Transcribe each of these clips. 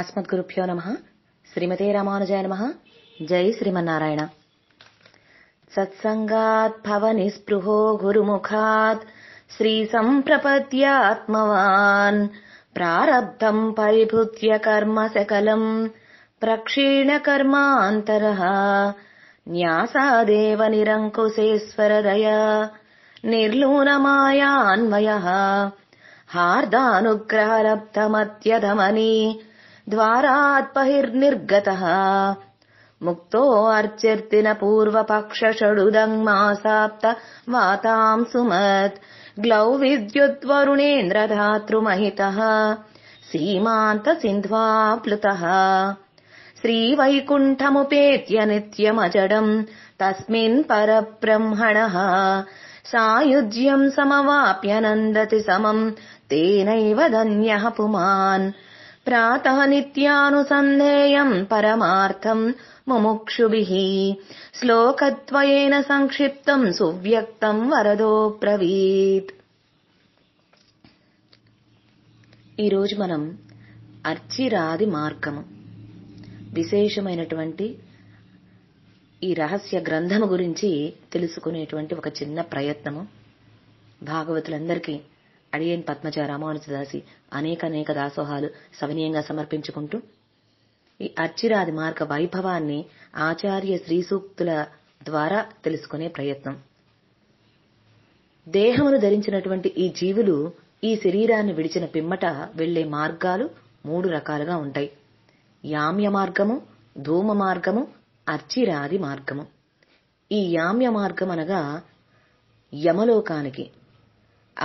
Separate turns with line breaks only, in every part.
అస్మద్ గురుభ్యో నమ శ్రీమతే రామానుజాయ నమ జై శ్రీమన్నారాయణ సత్సంగాత్ భవ నిస్పృహో గురుముఖాత్ శ్రీ సంప్రపద్యాత్మవాన్ ప్రారబ్ధం పరిభుత్య కర్మ సకలం ప్రక్షీణ కర్మాంతర న్యాసాదేవ నిరంకుశేశ్వర నిరంకుశేశ్వరదయ నిర్లూనమాయాన్వయ హార్దానుగ్రహలబ్ధమత్యధమనీ द्वारात् बहिर्निर्गतः मुक्तो अर्चिर्तिन पूर्वपक्षषडुदङ्मासाप्त वाताम् सुमत् ग्लौ विद्युद्वरुणेन्द्रधातृमहितः सीमान्त सिन्ध्वा प्लुतः श्रीवैकुण्ठमुपेत्य नित्यमजडम् तस्मिन् परब्रह्मणः सायुज्यम् समवाप्यनन्दति समम् तेनैव धन्यः पुमान् నిత్యానుసంధేయం పరమార్థం परमार्थम् శ్లోకత్వేన సంక్షిప్తం సువ్యక్తం వరదో వరదోప్రవీత్ ఈరోజు మనం అర్చిరాది మార్గము విశేషమైనటువంటి ఈ రహస్య గ్రంథము గురించి తెలుసుకునేటువంటి ఒక చిన్న ప్రయత్నము భాగవతులందరికీ అడియన్ పద్మజ రామానుజదాసి అనేక దాసోహాలు సవినీయంగా సమర్పించుకుంటూ ఈ అచ్చిరాది మార్గ వైభవాన్ని ఆచార్య శ్రీ సూక్తుల ద్వారా తెలుసుకునే ప్రయత్నం దేహమును ధరించినటువంటి ఈ జీవులు ఈ శరీరాన్ని విడిచిన పిమ్మట వెళ్లే మార్గాలు మూడు రకాలుగా ఉంటాయి యామ్య మార్గము ధూమ మార్గము అర్చిరాది మార్గము ఈ యామ్య మార్గం అనగా యమలోకానికి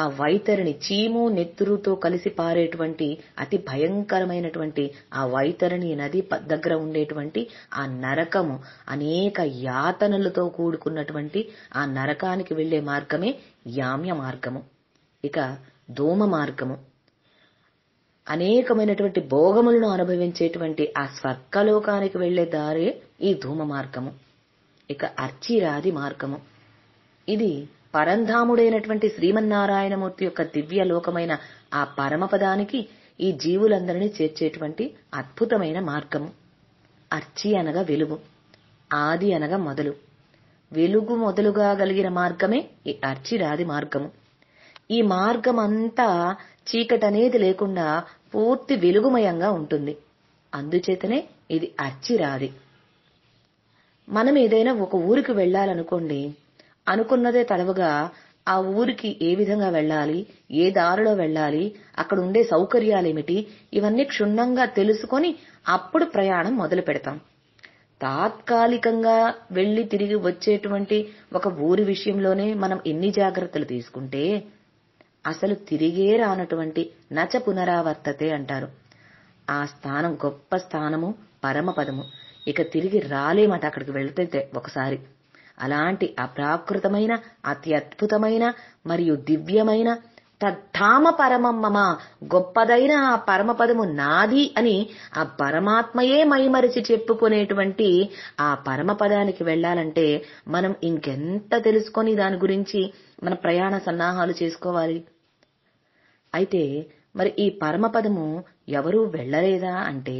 ఆ వైతరిని చీము నెత్తురుతో కలిసి పారేటువంటి అతి భయంకరమైనటువంటి ఆ వైతరిని నది దగ్గర ఉండేటువంటి ఆ నరకము అనేక యాతనలతో కూడుకున్నటువంటి ఆ నరకానికి వెళ్లే మార్గమే యామ్య మార్గము ఇక ధూమ మార్గము అనేకమైనటువంటి భోగములను అనుభవించేటువంటి ఆ స్వర్గలోకానికి వెళ్లే దారే ఈ ధూమ మార్గము ఇక అర్చిరాది మార్గము ఇది పరంధాముడైనటువంటి శ్రీమన్నారాయణమూర్తి యొక్క దివ్య లోకమైన ఆ పరమపదానికి ఈ జీవులందరినీ చేర్చేటువంటి అద్భుతమైన మార్గము అర్చి అనగా వెలుగు ఆది అనగా మొదలు వెలుగు మొదలుగా కలిగిన మార్గమే ఈ అర్చిరాది మార్గము ఈ మార్గం అంతా చీకటనేది లేకుండా పూర్తి వెలుగుమయంగా ఉంటుంది అందుచేతనే ఇది అర్చిరాది మనం ఏదైనా ఒక ఊరికి వెళ్ళాలనుకోండి అనుకున్నదే తడవగా ఆ ఊరికి ఏ విధంగా వెళ్ళాలి ఏ దారిలో వెళ్ళాలి అక్కడ ఉండే సౌకర్యాలేమిటి ఇవన్నీ క్షుణ్ణంగా తెలుసుకుని అప్పుడు ప్రయాణం మొదలు పెడతాం తాత్కాలికంగా వెళ్లి తిరిగి వచ్చేటువంటి ఒక ఊరి విషయంలోనే మనం ఎన్ని జాగ్రత్తలు తీసుకుంటే అసలు తిరిగే రానటువంటి నచ పునరావర్తతే అంటారు ఆ స్థానం గొప్ప స్థానము పరమపదము ఇక తిరిగి రాలేమట అక్కడికి వెళ్తే ఒకసారి అలాంటి అప్రాకృతమైన అత్యద్భుతమైన మరియు దివ్యమైన తద్ధామ పరమం మమ గొప్పదైన ఆ పరమపదము నాది అని ఆ పరమాత్మయే మైమరిచి చెప్పుకునేటువంటి ఆ పరమపదానికి వెళ్ళాలంటే మనం ఇంకెంత తెలుసుకొని దాని గురించి మన ప్రయాణ సన్నాహాలు చేసుకోవాలి అయితే మరి ఈ పరమపదము ఎవరూ వెళ్ళలేదా అంటే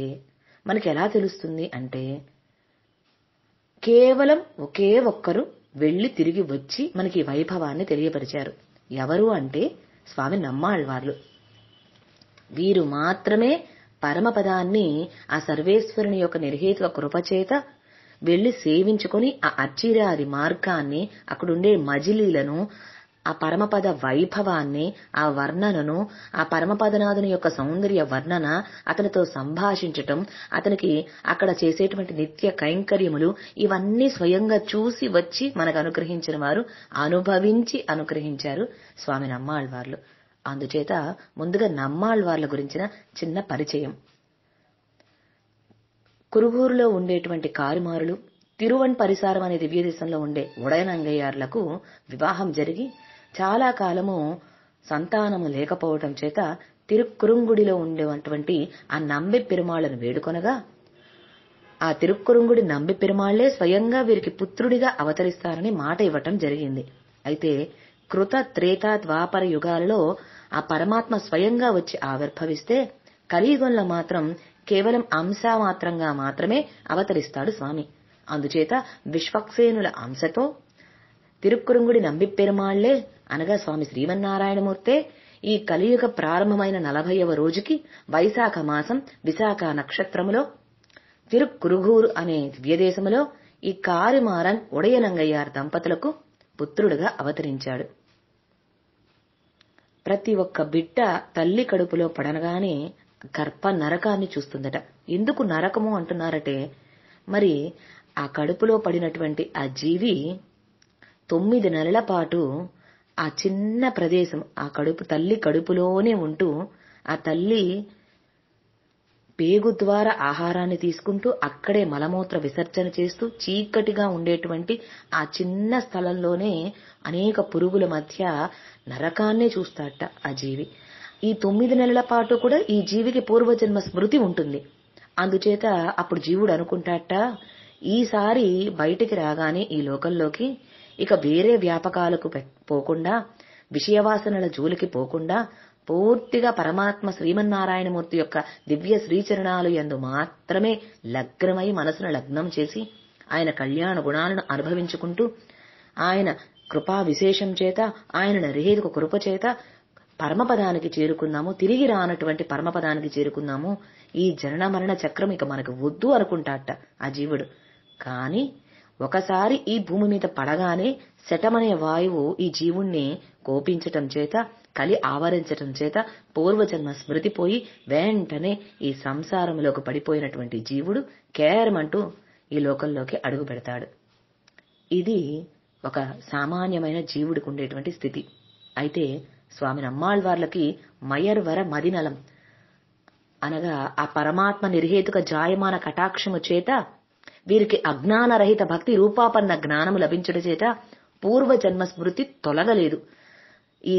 మనకెలా తెలుస్తుంది అంటే కేవలం ఒకే ఒక్కరు వెళ్లి తిరిగి వచ్చి మనకి వైభవాన్ని తెలియపరిచారు ఎవరు అంటే స్వామి నమ్మాళ్వార్లు వీరు మాత్రమే పరమపదాన్ని ఆ సర్వేశ్వరుని యొక్క నిర్హేతుక కృపచేత వెళ్లి సేవించుకుని ఆ అచ్చిరాది మార్గాన్ని అక్కడుండే మజిలీలను ఆ పరమపద వైభవాన్ని ఆ వర్ణనను ఆ పరమపదనాథుని యొక్క సౌందర్య వర్ణన అతనితో సంభాషించటం అతనికి అక్కడ చేసేటువంటి నిత్య కైంకర్యములు ఇవన్నీ స్వయంగా చూసి వచ్చి మనకు అనుగ్రహించిన వారు అనుభవించి అనుగ్రహించారు స్వామి నమ్మాళ్వార్లు అందుచేత ముందుగా నమ్మాళ్వార్ల గురించిన చిన్న పరిచయం కురుగూరులో ఉండేటువంటి కారుమారులు తిరువన్ పరిసారం అనే దివ్యదేశంలో ఉండే ఉడయనంగయ్యార్లకు వివాహం జరిగి చాలా కాలము సంతానము లేకపోవటం చేత తిరుక్కురుంగుడిలో ఉండేటువంటి ఆ నంబి పెరుమాళ్ళను వేడుకొనగా ఆ తిరుక్కురుంగుడి నంబి పెరుమాళ్లే స్వయంగా వీరికి పుత్రుడిగా అవతరిస్తారని మాట ఇవ్వటం జరిగింది అయితే కృత త్రేత ద్వాపర యుగాలలో ఆ పరమాత్మ స్వయంగా వచ్చి ఆవిర్భవిస్తే కలియుగంలో మాత్రం కేవలం అంశమాత్రంగా మాత్రమే అవతరిస్తాడు స్వామి అందుచేత విశ్వక్సేనుల అంశతో తిరుక్కురుంగుడి నంబి పెరుమాళ్లే అనగా స్వామి శ్రీమన్నారాయణమూర్తే ఈ కలియుగ ప్రారంభమైన నలభైవ రోజుకి వైశాఖ మాసం విశాఖ నక్షత్రములో తిరుక్కురుగూరు అనే దివ్యదేశములో ఈ కారిమారన్ ఉడయనంగయ్యార్ దంపతులకు పుత్రుడుగా అవతరించాడు ప్రతి ఒక్క బిడ్డ తల్లి కడుపులో పడనగానే గర్భ నరకాన్ని చూస్తుందట ఎందుకు నరకము అంటున్నారటే మరి ఆ కడుపులో పడినటువంటి ఆ జీవి తొమ్మిది నెలల పాటు ఆ చిన్న ప్రదేశం ఆ కడుపు తల్లి కడుపులోనే ఉంటూ ఆ తల్లి పేగు ద్వారా ఆహారాన్ని తీసుకుంటూ అక్కడే మలమూత్ర విసర్జన చేస్తూ చీకటిగా ఉండేటువంటి ఆ చిన్న స్థలంలోనే అనేక పురుగుల మధ్య నరకాన్నే చూస్తాట ఆ జీవి ఈ తొమ్మిది నెలల పాటు కూడా ఈ జీవికి పూర్వజన్మ స్మృతి ఉంటుంది అందుచేత అప్పుడు జీవుడు అనుకుంటాట ఈసారి బయటికి రాగానే ఈ లోకంలోకి ఇక వేరే వ్యాపకాలకు పోకుండా విషయవాసనల జోలికి పోకుండా పూర్తిగా పరమాత్మ శ్రీమన్నారాయణమూర్తి యొక్క దివ్య శ్రీచరణాలు ఎందు మాత్రమే లగ్నమై మనసును లగ్నం చేసి ఆయన కళ్యాణ గుణాలను అనుభవించుకుంటూ ఆయన కృపా విశేషం చేత ఆయన నరిహేదుకు కృప చేత పరమపదానికి చేరుకున్నాము తిరిగి రానటువంటి పరమపదానికి చేరుకున్నాము ఈ జనన మరణ చక్రం ఇక మనకు వద్దు అనుకుంటాట ఆ జీవుడు కానీ ఒకసారి ఈ భూమి మీద పడగానే శటమనే వాయువు ఈ జీవుణ్ణి కోపించటం చేత కలి ఆవరించటం చేత పూర్వజన్మ స్మృతి పోయి వెంటనే ఈ సంసారంలోకి పడిపోయినటువంటి జీవుడు కేరమంటూ ఈ లోకంలోకి అడుగు పెడతాడు ఇది ఒక సామాన్యమైన జీవుడికి ఉండేటువంటి స్థితి అయితే స్వామి నమ్మాళ్వార్లకి మయర్వర మదినలం అనగా ఆ పరమాత్మ నిర్హేతుక జాయమాన కటాక్షము చేత వీరికి అజ్ఞానరహిత భక్తి రూపాపన్న జ్ఞానము లభించుటచేత పూర్వజన్మ స్మృతి తొలగలేదు ఈ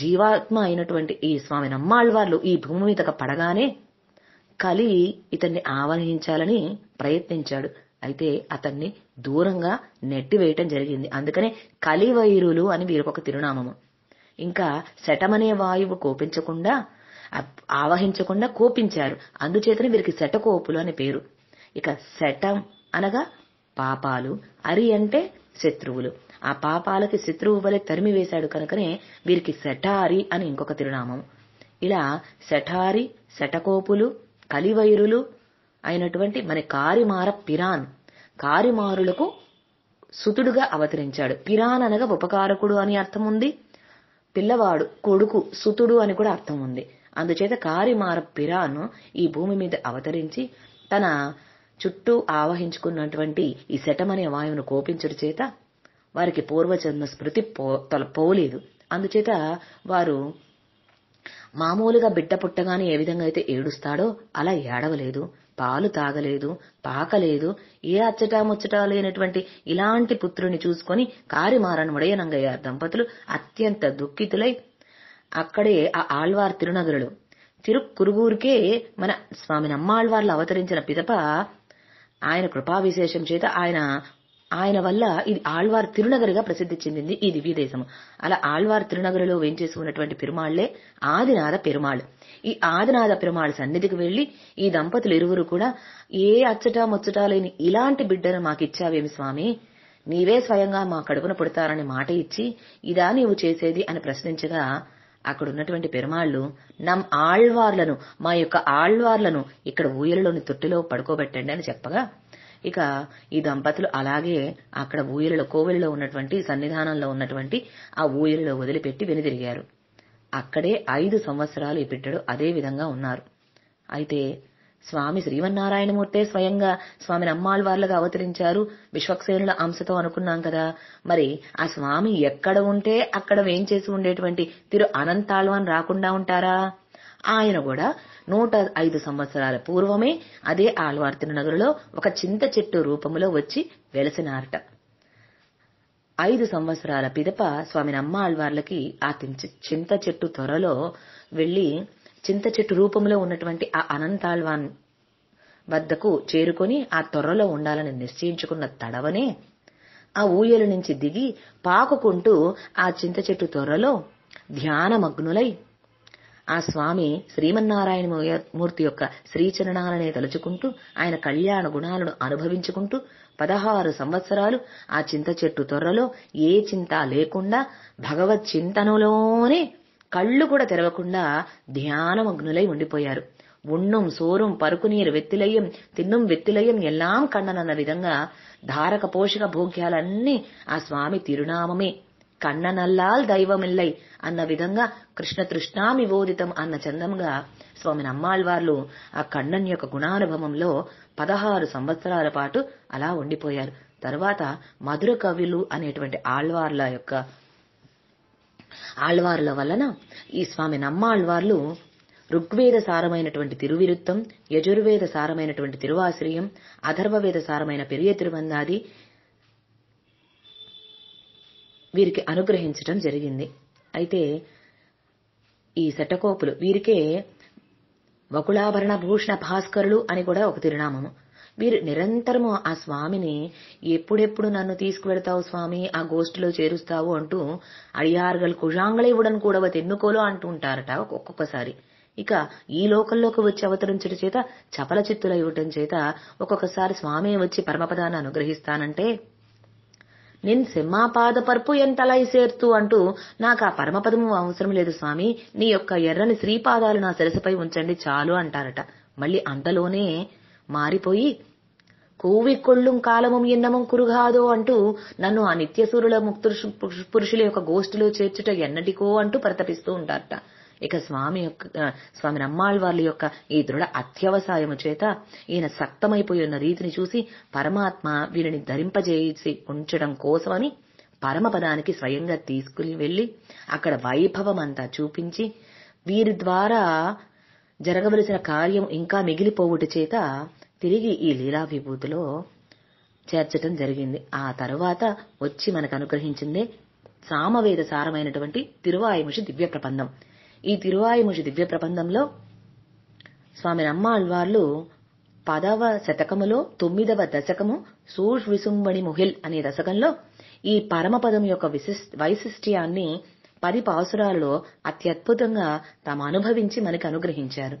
జీవాత్మ అయినటువంటి ఈ స్వామి నమ్మాళ్వార్లు ఈ భూమి మీదకు పడగానే కలి ఇతన్ని ఆవహించాలని ప్రయత్నించాడు అయితే అతన్ని దూరంగా నెట్టివేయటం జరిగింది అందుకనే కలివైరులు అని వీరికొక తిరునామము ఇంకా శటమనే వాయువు కోపించకుండా ఆవహించకుండా కోపించారు అందుచేతనే వీరికి శటకోపులు అనే పేరు ఇక శటం అనగా పాపాలు అరి అంటే శత్రువులు ఆ పాపాలకి శత్రువు వలె తరిమివేశాడు కనుకనే వీరికి శఠారి అని ఇంకొక తిరునామం ఇలా శఠారి శటకోపులు కలివైరులు అయినటువంటి మన కారిమార పిరాన్ కారిమారులకు సుతుడుగా అవతరించాడు పిరాన్ అనగా ఉపకారకుడు అని అర్థం ఉంది పిల్లవాడు కొడుకు సుతుడు అని కూడా అర్థం ఉంది అందుచేత కారిమార పిరాను ఈ భూమి మీద అవతరించి తన చుట్టూ ఆవహించుకున్నటువంటి ఈ శటమనే వాయువును కోపించడం చేత వారికి పూర్వజన్మ స్మృతి పోలేదు అందుచేత వారు మామూలుగా బిడ్డ పుట్టగానే ఏ విధంగా అయితే ఏడుస్తాడో అలా ఏడవలేదు పాలు తాగలేదు పాకలేదు ఏ అచ్చటా ముచ్చటా లేనటువంటి ఇలాంటి పుత్రుని చూసుకొని కారిమారన్ ఉడయనంగయ్య దంపతులు అత్యంత దుఃఖితులై అక్కడే ఆ ఆళ్వార్ తిరునగరులు తిరుక్కురుగూరుకే మన స్వామి నమ్మాళ్వార్లు అవతరించిన పిదప ఆయన కృపావిశేషం చేత ఆయన ఆయన వల్ల ఇది ఆళ్వార్ తిరునగరిగా ప్రసిద్ధి చెందింది ఈ దివ్యదేశము అలా ఆళ్వార్ తిరునగరిలో వేంచేసి ఉన్నటువంటి పెరుమాళ్లే ఆదినాథ పెరుమాళ్ ఈ ఆదినాథ పెరుమాళ్ సన్నిధికి వెళ్లి ఈ దంపతులు ఇరువురు కూడా ఏ అచ్చట ముచ్చట లేని ఇలాంటి బిడ్డను మాకిచ్చావేమి స్వామి నీవే స్వయంగా మా కడుపున పుడతారని మాట ఇచ్చి ఇదా నీవు చేసేది అని ప్రశ్నించగా అక్కడ ఉన్నటువంటి పెరుమాళ్లు నమ్ ఆళ్వార్లను మా యొక్క ఆళ్వార్లను ఇక్కడ ఊయలలోని తొట్టిలో పడుకోబెట్టండి అని చెప్పగా ఇక ఈ దంపతులు అలాగే అక్కడ ఊయలలో కోవెలలో ఉన్నటువంటి సన్నిధానంలో ఉన్నటువంటి ఆ ఊయలలో వదిలిపెట్టి వెనుదిరిగారు అక్కడే ఐదు సంవత్సరాలు ఈ బిడ్డలు అదే విధంగా ఉన్నారు అయితే స్వామి శ్రీమన్నారాయణమూర్తే స్వయంగా స్వామి నమ్మాళ్వార్లుగా అవతరించారు విశ్వక్సేనుల అంశతో అనుకున్నాం కదా మరి ఆ స్వామి ఎక్కడ ఉంటే అక్కడ వేంచేసి ఉండేటువంటి తిరు అనంతాళ్వాన్ రాకుండా ఉంటారా ఆయన కూడా నూట ఐదు సంవత్సరాల పూర్వమే అదే ఆళ్వార్ నగరులో ఒక చింత చెట్టు రూపములో వచ్చి వెలసినారట ఐదు సంవత్సరాల పిదప స్వామి నమ్మాళ్వార్లకి ఆ చింత చెట్టు త్వరలో వెళ్లి చింత చెట్టు రూపంలో ఉన్నటువంటి ఆ అనంతాళ్వాన్ వద్దకు చేరుకొని ఆ త్వరలో ఉండాలని నిశ్చయించుకున్న తడవనే ఆ ఊయల నుంచి దిగి పాకుకుంటూ ఆ చింత చెట్టు త్వరలో ధ్యానమగ్నులై ఆ స్వామి శ్రీమన్నారాయణ మూర్తి యొక్క శ్రీచరణాలనే తలుచుకుంటూ ఆయన కళ్యాణ గుణాలను అనుభవించుకుంటూ పదహారు సంవత్సరాలు ఆ చింత చెట్టు త్వరలో ఏ చింత లేకుండా భగవత్ చింతనలోనే కళ్ళు కూడా తెరవకుండా ధ్యానమగ్నులై ఉండిపోయారు ఉన్నం సోరం పరుకునీరు வெத்திலையும் తిన్నం వెత్తిలయం ఎల్లాం కన్ననన్న విధంగా ధారక పోషక భోగ్యాలన్నీ ఆ స్వామి తిరునామమే కన్ననల్లాల్ దైవమిల్లై అన్న విధంగా కృష్ణ తృష్ణామివోదితం అన్న చందంగా స్వామి నమ్మాళ్వార్లు ఆ కన్నన్ యొక్క గుణానుభవంలో పదహారు సంవత్సరాల పాటు అలా ఉండిపోయారు తరువాత మధుర కవిలు అనేటువంటి ఆళ్వార్ల యొక్క ఆళ్వార్ల వలన ఈ స్వామి నమ్మాళ్వార్లు ఋగ్వేద సారమైనటువంటి తిరువిరుత్తం యజుర్వేద సారమైనటువంటి తిరువాశ్రయం అధర్వవేద సారమైన పెరియ తిరువందాది వీరికి అనుగ్రహించడం జరిగింది అయితే ఈ శటకోపులు వీరికే వకుళాభరణ భూషణ భాస్కరులు అని కూడా ఒక తిరునామము వీరు నిరంతరము ఆ స్వామిని ఎప్పుడెప్పుడు నన్ను తీసుకువెడతావు స్వామి ఆ గోష్ఠిలో చేరుస్తావు అంటూ అడియార్గలు కుజాంగళే ఇవ్వడం కూడా ఎన్నుకోలో అంటూ ఉంటారట ఒక్కొక్కసారి ఇక ఈ లోకంలోకి వచ్చి అవతరించడం చేత చపల చిత్తులై ఇవ్వటం చేత ఒక్కొక్కసారి స్వామి వచ్చి పరమపదాన్ని అనుగ్రహిస్తానంటే నిన్ సింహాపాద పరుపు ఎంతలా సేర్తు అంటూ నాకు ఆ పరమపదము అవసరం లేదు స్వామి నీ యొక్క ఎర్రని శ్రీపాదాలు నా శిరసపై ఉంచండి చాలు అంటారట మళ్ళీ అంతలోనే మారిపోయి కొళ్ళుం కాలము ఎన్నమం కురుగాదో అంటూ నన్ను ఆ నిత్యసూరుల ముక్తు పురుషుల యొక్క గోష్ఠిలో చేర్చుట ఎన్నటికో అంటూ ప్రతపిస్తూ ఉంటారట ఇక స్వామి యొక్క స్వామి నమ్మాళ్ళ యొక్క ఈ దృఢ అత్యవసాయము చేత ఈయన సక్తమైపోయి ఉన్న రీతిని చూసి పరమాత్మ వీరిని ధరింపజేసి ఉంచడం కోసమని పరమపదానికి స్వయంగా తీసుకుని వెళ్ళి అక్కడ వైభవం అంతా చూపించి వీరి ద్వారా జరగవలసిన కార్యం ఇంకా మిగిలిపోవుట చేత తిరిగి ఈ లీలావిభూతిలో చేర్చటం జరిగింది ఆ తరువాత వచ్చి మనకు అనుగ్రహించిందే సామవేద సారమైనటువంటి తిరువాయుముషి దివ్య ప్రబంధం ఈ తిరువాయుముషి దివ్య ప్రబంధంలో స్వామి నమ్మాళ్వార్లు పదవ శతకములో తొమ్మిదవ దశకము సూష్ విసుంబడి ముహిల్ అనే దశకంలో ఈ పరమపదం యొక్క వైశిష్ట్యాన్ని పది పాసురాలలో అత్యద్భుతంగా తాము అనుభవించి మనకి అనుగ్రహించారు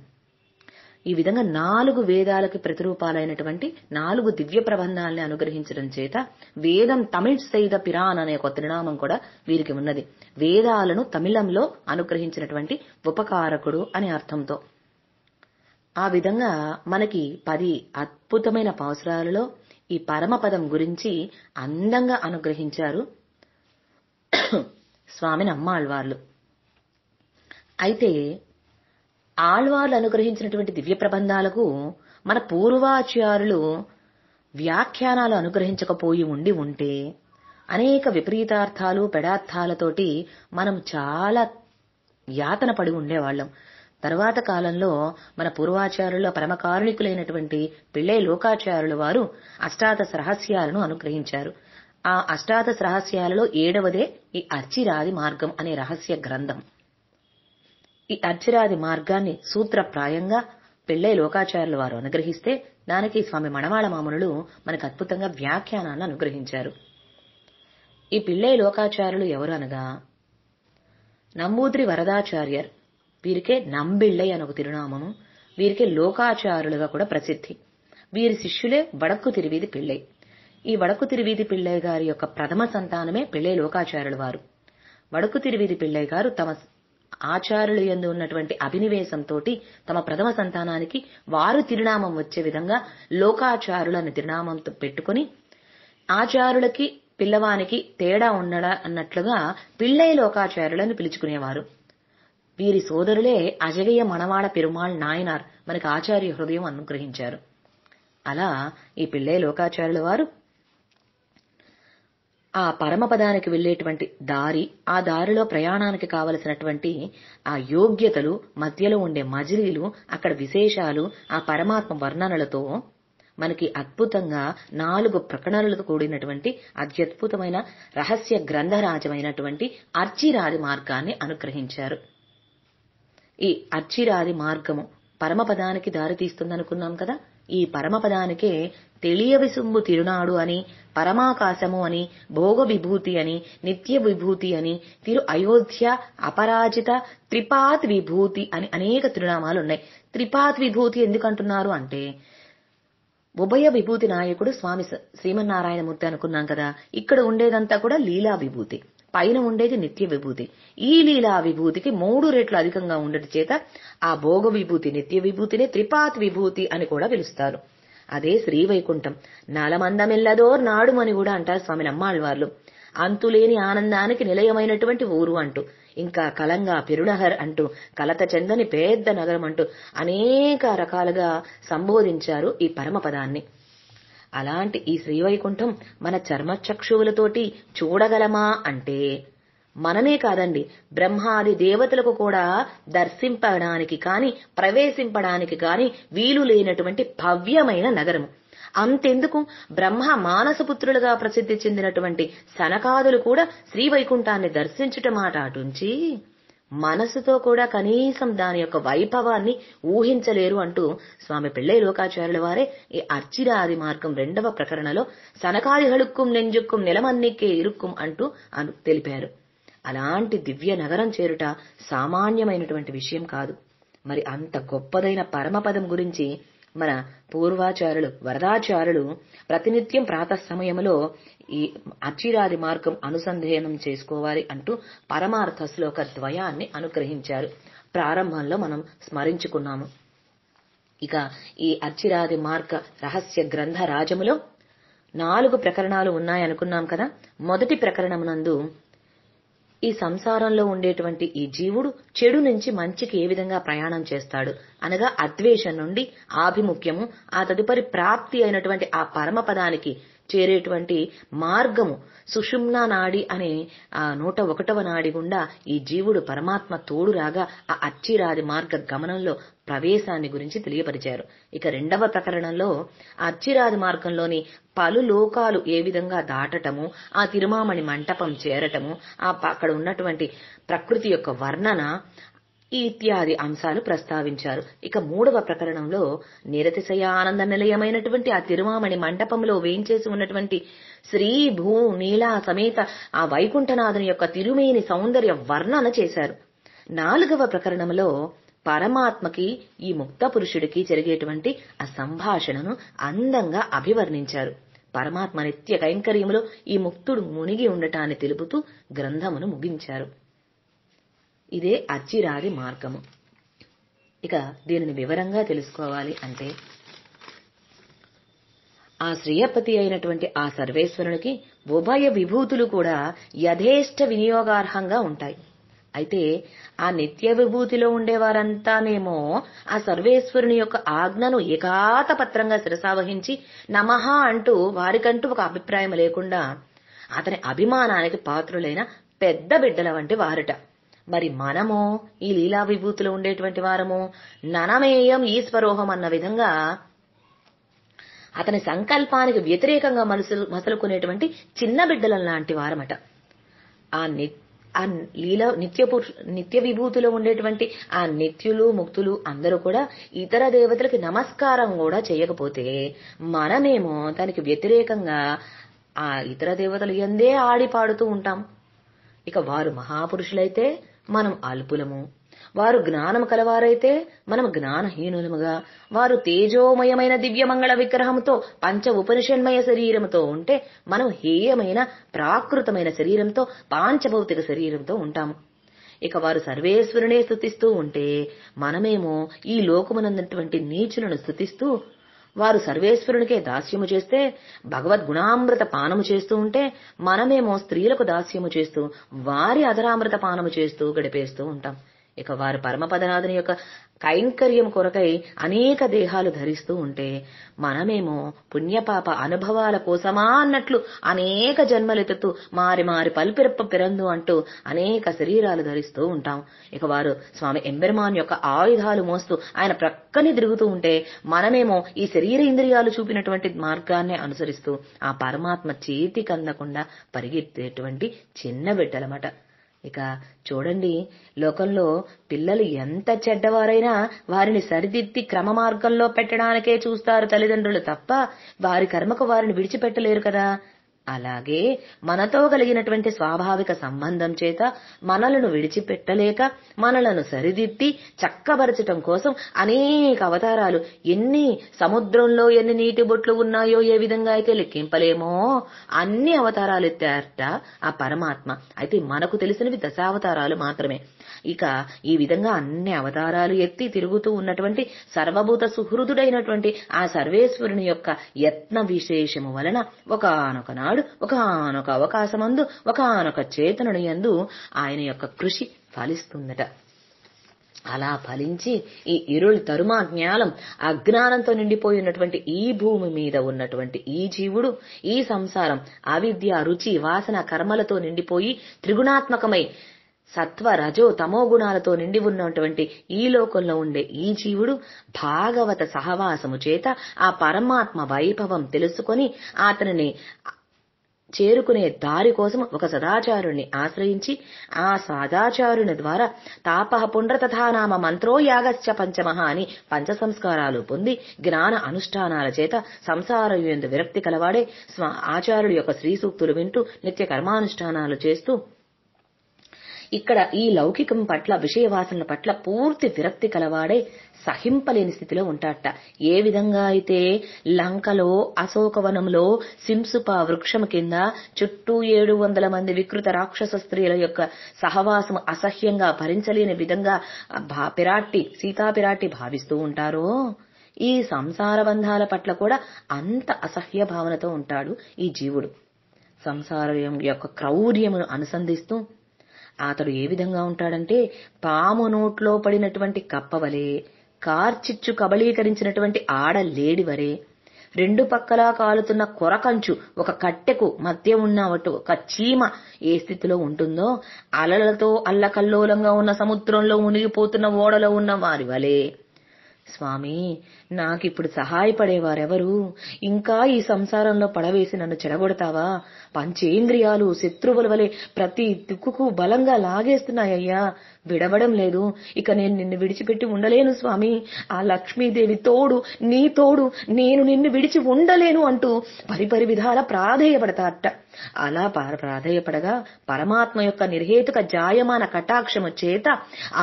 ఈ విధంగా నాలుగు వేదాలకి ప్రతిరూపాలైనటువంటి నాలుగు దివ్య ప్రబంధాలని అనుగ్రహించడం చేత వేదం తమిళ్ సైద పిరాన్ అనే ఒక తిరునామం కూడా వీరికి ఉన్నది వేదాలను తమిళంలో అనుగ్రహించినటువంటి ఉపకారకుడు అనే అర్థంతో ఆ విధంగా మనకి పది అద్భుతమైన పాసురాలలో ఈ పరమపదం గురించి అందంగా అనుగ్రహించారు స్వామి నమ్మాళ్వార్లు అయితే ఆళ్వార్లు అనుగ్రహించినటువంటి దివ్య ప్రబంధాలకు మన పూర్వాచార్యులు వ్యాఖ్యానాలు అనుగ్రహించకపోయి ఉండి ఉంటే అనేక విపరీతార్థాలు పెడార్థాలతోటి మనం చాలా యాతన పడి ఉండేవాళ్ళం తర్వాత కాలంలో మన పరమ పరమకారుణికులైనటువంటి పిళ్ళై లోకాచారుల వారు అష్టాదశ రహస్యాలను అనుగ్రహించారు ఆ అష్టాదశ రహస్యాలలో ఏడవదే ఈ అర్చిరాది మార్గం అనే రహస్య గ్రంథం ఈ అర్చరాది మార్గాన్ని సూత్రప్రాయంగా పెళ్లే లోకాచార్యుల వారు అనుగ్రహిస్తే స్వామి మణవాళ మామునులు మనకు అద్భుతంగా వ్యాఖ్యానాన్ని అనుగ్రహించారు ఈ పిళ్ళై లోకాచార్యులు ఎవరు అనగా నంబూద్రి వరదాచార్యర్ వీరికే నంబిళ్ళై అని ఒక తిరునామము వీరికే లోకాచారులుగా కూడా ప్రసిద్ధి వీరి శిష్యులే వడక్కు తిరివీధి పిళ్ళై ఈ వడకు తిరివీధి పిళ్ళై గారి యొక్క ప్రథమ సంతానమే పిళ్ళై లోకాచారులు వారు వడకు తిరివీధి పిళ్ళై గారు తమ ఆచారులు యందు ఉన్నటువంటి అభినివేశంతోటి తమ ప్రథమ సంతానానికి వారు తిరునామం వచ్చే విధంగా లోకాచారులు అనే తిరునామంతో పెట్టుకుని ఆచారులకి పిల్లవానికి తేడా ఉన్నడా అన్నట్లుగా పిళ్ళై లోకాచారులను పిలుచుకునేవారు వీరి సోదరులే అజగయ్య మనవాడ పెరుమాళ్ నాయనార్ మనకు ఆచార్య హృదయం అనుగ్రహించారు అలా ఈ పిళ్ళై లోకాచారుల వారు ఆ పరమపదానికి వెళ్ళేటువంటి దారి ఆ దారిలో ప్రయాణానికి కావలసినటువంటి ఆ యోగ్యతలు మధ్యలో ఉండే మజిలీలు అక్కడ విశేషాలు ఆ పరమాత్మ వర్ణనలతో మనకి అద్భుతంగా నాలుగు ప్రకటనలతో కూడినటువంటి అత్యద్భుతమైన రహస్య గ్రంథరాజమైనటువంటి అర్చిరాది మార్గాన్ని అనుగ్రహించారు ఈ అర్చిరాది మార్గము పరమపదానికి దారి తీస్తుందనుకున్నాం కదా ఈ పరమపదానికే తెలియవిసుంబు తిరునాడు అని పరమాకాశము అని భోగ విభూతి అని నిత్య విభూతి అని తిరు అయోధ్య అపరాజిత త్రిపాత్ విభూతి అని అనేక తిరునామాలు ఉన్నాయి త్రిపాత్ విభూతి ఎందుకంటున్నారు అంటే ఉభయ విభూతి నాయకుడు స్వామి శ్రీమన్నారాయణమూర్తి అనుకున్నాం కదా ఇక్కడ ఉండేదంతా కూడా లీలా విభూతి పైన ఉండేది నిత్య విభూతి ఈ లీలా విభూతికి మూడు రెట్లు అధికంగా ఉండటం చేత ఆ భోగ విభూతి నిత్య విభూతినే త్రిపాత్ విభూతి అని కూడా పిలుస్తారు అదే శ్రీవైకుంఠం నలమందమిల్లదోర్ నాడు అని కూడా అంటారు స్వామి నమ్మాళ్వార్లు అంతులేని ఆనందానికి నిలయమైనటువంటి ఊరు అంటూ ఇంకా కలంగా పెరునహర్ అంటూ కలత చెందని పెద్ద నగరం అంటూ అనేక రకాలుగా సంబోధించారు ఈ పరమపదాన్ని అలాంటి ఈ శ్రీవైకుంఠం మన చర్మచక్షువులతోటి చూడగలమా అంటే మననే కాదండి బ్రహ్మాది దేవతలకు కూడా దర్శింపడానికి కాని ప్రవేశింపడానికి కాని వీలు లేనటువంటి భవ్యమైన నగరము అంతెందుకు బ్రహ్మ మానసపుత్రులుగా ప్రసిద్ధి చెందినటువంటి సనకాదులు కూడా శ్రీవైకుంఠాన్ని దర్శించుట మాట అటుంచి మనసుతో కూడా కనీసం దాని యొక్క వైభవాన్ని ఊహించలేరు అంటూ స్వామి పిళ్ళై లోకాచార్యుల వారే ఈ అర్చిరాది మార్గం రెండవ ప్రకరణలో హళుక్కుం నెంజుక్కుం నెలమన్నిక్కే ఇరుక్కుం అంటూ అను తెలిపారు అలాంటి దివ్య నగరం చేరుట సామాన్యమైనటువంటి విషయం కాదు మరి అంత గొప్పదైన పరమపదం గురించి మన పూర్వాచారులు వరదాచారులు ప్రతినిత్యం ప్రాత సమయములో ఈ అచిరాది మార్గం అనుసంధానం చేసుకోవాలి అంటూ పరమార్థ శ్లోక ద్వయాన్ని అనుగ్రహించారు ప్రారంభంలో మనం స్మరించుకున్నాము ఇక ఈ అచిరాది మార్గ రహస్య గ్రంథ రాజములో నాలుగు ప్రకరణాలు ఉన్నాయనుకున్నాం కదా మొదటి ప్రకరణమునందు ఈ సంసారంలో ఉండేటువంటి ఈ జీవుడు చెడు నుంచి మంచికి ఏ విధంగా ప్రయాణం చేస్తాడు అనగా అద్వేషం నుండి ఆభిముఖ్యము ఆ తదుపరి ప్రాప్తి అయినటువంటి ఆ పరమపదానికి చేరేటువంటి మార్గము సుషుమ్నా నాడి అనే ఆ నూట ఒకటవ నాడి గుండా ఈ జీవుడు పరమాత్మ తోడురాగా ఆ అచ్చిరాది మార్గ గమనంలో ప్రవేశాన్ని గురించి తెలియపరిచారు ఇక రెండవ ప్రకరణంలో అచ్చిరాది మార్గంలోని పలు లోకాలు ఏ విధంగా దాటటము ఆ తిరుమామణి మంటపం చేరటము అక్కడ ఉన్నటువంటి ప్రకృతి యొక్క వర్ణన ఇత్యాది అంశాలు ప్రస్తావించారు ఇక మూడవ ప్రకరణంలో నిరతిశయ ఆనంద నిలయమైనటువంటి ఆ తిరుమామణి మంటపంలో వేయించేసి ఉన్నటువంటి శ్రీ భూ నీల సమేత ఆ వైకుంఠనాథుని యొక్క తిరుమేని సౌందర్య వర్ణన చేశారు నాలుగవ ప్రకరణంలో పరమాత్మకి ఈ ముక్త పురుషుడికి జరిగేటువంటి ఆ సంభాషణను అందంగా అభివర్ణించారు పరమాత్మ నిత్య కైంకర్యములో ఈ ముక్తుడు మునిగి ఉండటాన్ని తెలుపుతూ గ్రంథమును ముగించారు ఇదే అచ్చిరాది మార్గము ఇక దీనిని వివరంగా తెలుసుకోవాలి అంటే ఆ శ్రీయపతి అయినటువంటి ఆ సర్వేశ్వరునికి ఉభయ విభూతులు కూడా యథేష్ట వినియోగార్హంగా ఉంటాయి అయితే ఆ నిత్య విభూతిలో ఉండేవారంతానేమో ఆ సర్వేశ్వరుని యొక్క ఆజ్ఞను పత్రంగా శిరసావహించి నమః అంటూ వారికంటూ ఒక అభిప్రాయం లేకుండా అతని అభిమానానికి పాత్రులైన పెద్ద బిడ్డల వంటి వారట మరి మనమో ఈ లీలా విభూతిలో ఉండేటువంటి వారము ననమేయం ఈశ్వరోహం అన్న విధంగా అతని సంకల్పానికి వ్యతిరేకంగా మసలుకునేటువంటి చిన్న బిడ్డల లాంటి వారమట ఆ నిత్య ఆ లీల నిత్య నిత్య విభూతిలో ఉండేటువంటి ఆ నిత్యులు ముక్తులు అందరూ కూడా ఇతర దేవతలకి నమస్కారం కూడా చేయకపోతే మనమేమో దానికి వ్యతిరేకంగా ఆ ఇతర దేవతలు ఎందే ఆడి పాడుతూ ఉంటాం ఇక వారు మహాపురుషులైతే మనం అల్పులము వారు జ్ఞానము కలవారైతే మనం జ్ఞానహీనులముగా వారు తేజోమయమైన దివ్యమంగళ విగ్రహముతో పంచ ఉపనిషన్మయ శరీరముతో ఉంటే మనం హేయమైన ప్రాకృతమైన శరీరంతో పాంచభౌతిక శరీరంతో ఉంటాము ఇక వారు సర్వేశ్వరునే స్థుతిస్తూ ఉంటే మనమేమో ఈ లోకమునందటువంటి నీచులను స్థుతిస్తూ వారు సర్వేశ్వరునికే దాస్యము చేస్తే భగవద్గుణామృత పానము చేస్తూ ఉంటే మనమేమో స్త్రీలకు దాస్యము చేస్తూ వారి అధరామృత పానము చేస్తూ గడిపేస్తూ ఉంటాం ఇక వారు పరమపదనాథుని యొక్క కైంకర్యం కొరకై అనేక దేహాలు ధరిస్తూ ఉంటే మనమేమో పుణ్యపాప అనుభవాల కోసమా అన్నట్లు అనేక జన్మలెత్తుతూ మారి మారి పలుపిరప్ప పిరందు అంటూ అనేక శరీరాలు ధరిస్తూ ఉంటాం ఇక వారు స్వామి ఎంబెర్మాన్ యొక్క ఆయుధాలు మోస్తూ ఆయన ప్రక్కనే తిరుగుతూ ఉంటే మనమేమో ఈ శరీర ఇంద్రియాలు చూపినటువంటి మార్గాన్ని అనుసరిస్తూ ఆ పరమాత్మ కందకుండా పరిగెత్తేటువంటి చిన్న బిడ్డలమాట ఇక చూడండి లోకంలో పిల్లలు ఎంత చెడ్డవారైనా వారిని సరిదిద్ది క్రమ మార్గంలో పెట్టడానికే చూస్తారు తల్లిదండ్రులు తప్ప వారి కర్మకు వారిని విడిచిపెట్టలేరు కదా అలాగే మనతో కలిగినటువంటి స్వాభావిక సంబంధం చేత మనలను విడిచిపెట్టలేక మనలను సరిదిద్ది చక్కబరచటం కోసం అనేక అవతారాలు ఎన్ని సముద్రంలో ఎన్ని నీటి బొట్లు ఉన్నాయో ఏ విధంగా అయితే లెక్కింపలేమో అన్ని అవతారాలు ఎత్తారట ఆ పరమాత్మ అయితే మనకు తెలిసినవి దశావతారాలు మాత్రమే ఇక ఈ విధంగా అన్ని అవతారాలు ఎత్తి తిరుగుతూ ఉన్నటువంటి సర్వభూత సుహృదుడైనటువంటి ఆ సర్వేశ్వరుని యొక్క యత్న విశేషము వలన ఒకనొకనాడు వాడు ఒకనొక అవకాశమందు ఒకనొక చేతనుని యందు ఆయన యొక్క కృషి ఫలిస్తుందట అలా ఫలించి ఈ ఇరుళి తరుమా జ్ఞానం అజ్ఞానంతో నిండిపోయి ఉన్నటువంటి ఈ భూమి మీద ఉన్నటువంటి ఈ జీవుడు ఈ సంసారం అవిద్య రుచి వాసన కర్మలతో నిండిపోయి త్రిగుణాత్మకమై సత్వ రజో తమో గుణాలతో నిండి ఉన్నటువంటి ఈ లోకంలో ఉండే ఈ జీవుడు భాగవత సహవాసము చేత ఆ పరమాత్మ వైభవం తెలుసుకొని అతనిని చేరుకునే దారి కోసం ఒక సదాచారుణ్ణి ఆశ్రయించి ఆ సదాచారుని ద్వారా తాప పుండ్రతథానామ మంత్రో పంచమహ అని పంచ సంస్కారాలు పొంది జ్ఞాన అనుష్ఠానాల చేత సంసారం విరక్తి కలవాడే ఆచారుడి యొక్క శ్రీ సూక్తులు వింటూ నిత్య కర్మానుష్ఠానాలు చేస్తూ ఇక్కడ ఈ లౌకికం పట్ల విషయవాసనల పట్ల పూర్తి విరక్తి కలవాడే సహింపలేని స్థితిలో ఉంటాడట ఏ విధంగా అయితే లంకలో అశోకవనంలో సింసుపా వృక్షం కింద చుట్టూ ఏడు వందల మంది వికృత రాక్షస స్త్రీల యొక్క సహవాసం అసహ్యంగా భరించలేని విధంగా పిరాట్టి సీతాపిరాట్టి భావిస్తూ ఉంటారో ఈ సంసార బంధాల పట్ల కూడా అంత అసహ్య భావనతో ఉంటాడు ఈ జీవుడు సంసారం యొక్క క్రౌర్యమును అనుసంధిస్తూ అతడు ఏ విధంగా ఉంటాడంటే పాము నోట్లో పడినటువంటి కప్పవలే కార్చిచ్చు కబళీకరించినటువంటి ఆడ లేడివరే రెండు పక్కలా కాలుతున్న కొరకంచు ఒక కట్టెకు మధ్య ఉన్న ఒక చీమ ఏ స్థితిలో ఉంటుందో అలలతో అల్లకల్లోలంగా ఉన్న సముద్రంలో మునిగిపోతున్న ఓడలో ఉన్న వారి వలే స్వామి నాకిప్పుడు సహాయపడేవారెవరు ఇంకా ఈ సంసారంలో పడవేసి నన్ను చెడగొడతావా పంచేంద్రియాలు శత్రువుల వలె ప్రతి దిక్కుకు బలంగా లాగేస్తున్నాయ్యా విడవడం లేదు ఇక నేను నిన్ను విడిచిపెట్టి ఉండలేను స్వామి ఆ లక్ష్మీదేవి తోడు నీ తోడు నేను నిన్ను విడిచి ఉండలేను అంటూ పరిపరి విధాల అట్ట అలా ప్రాధేయపడగా పరమాత్మ యొక్క నిర్హేతుక జాయమాన కటాక్షము చేత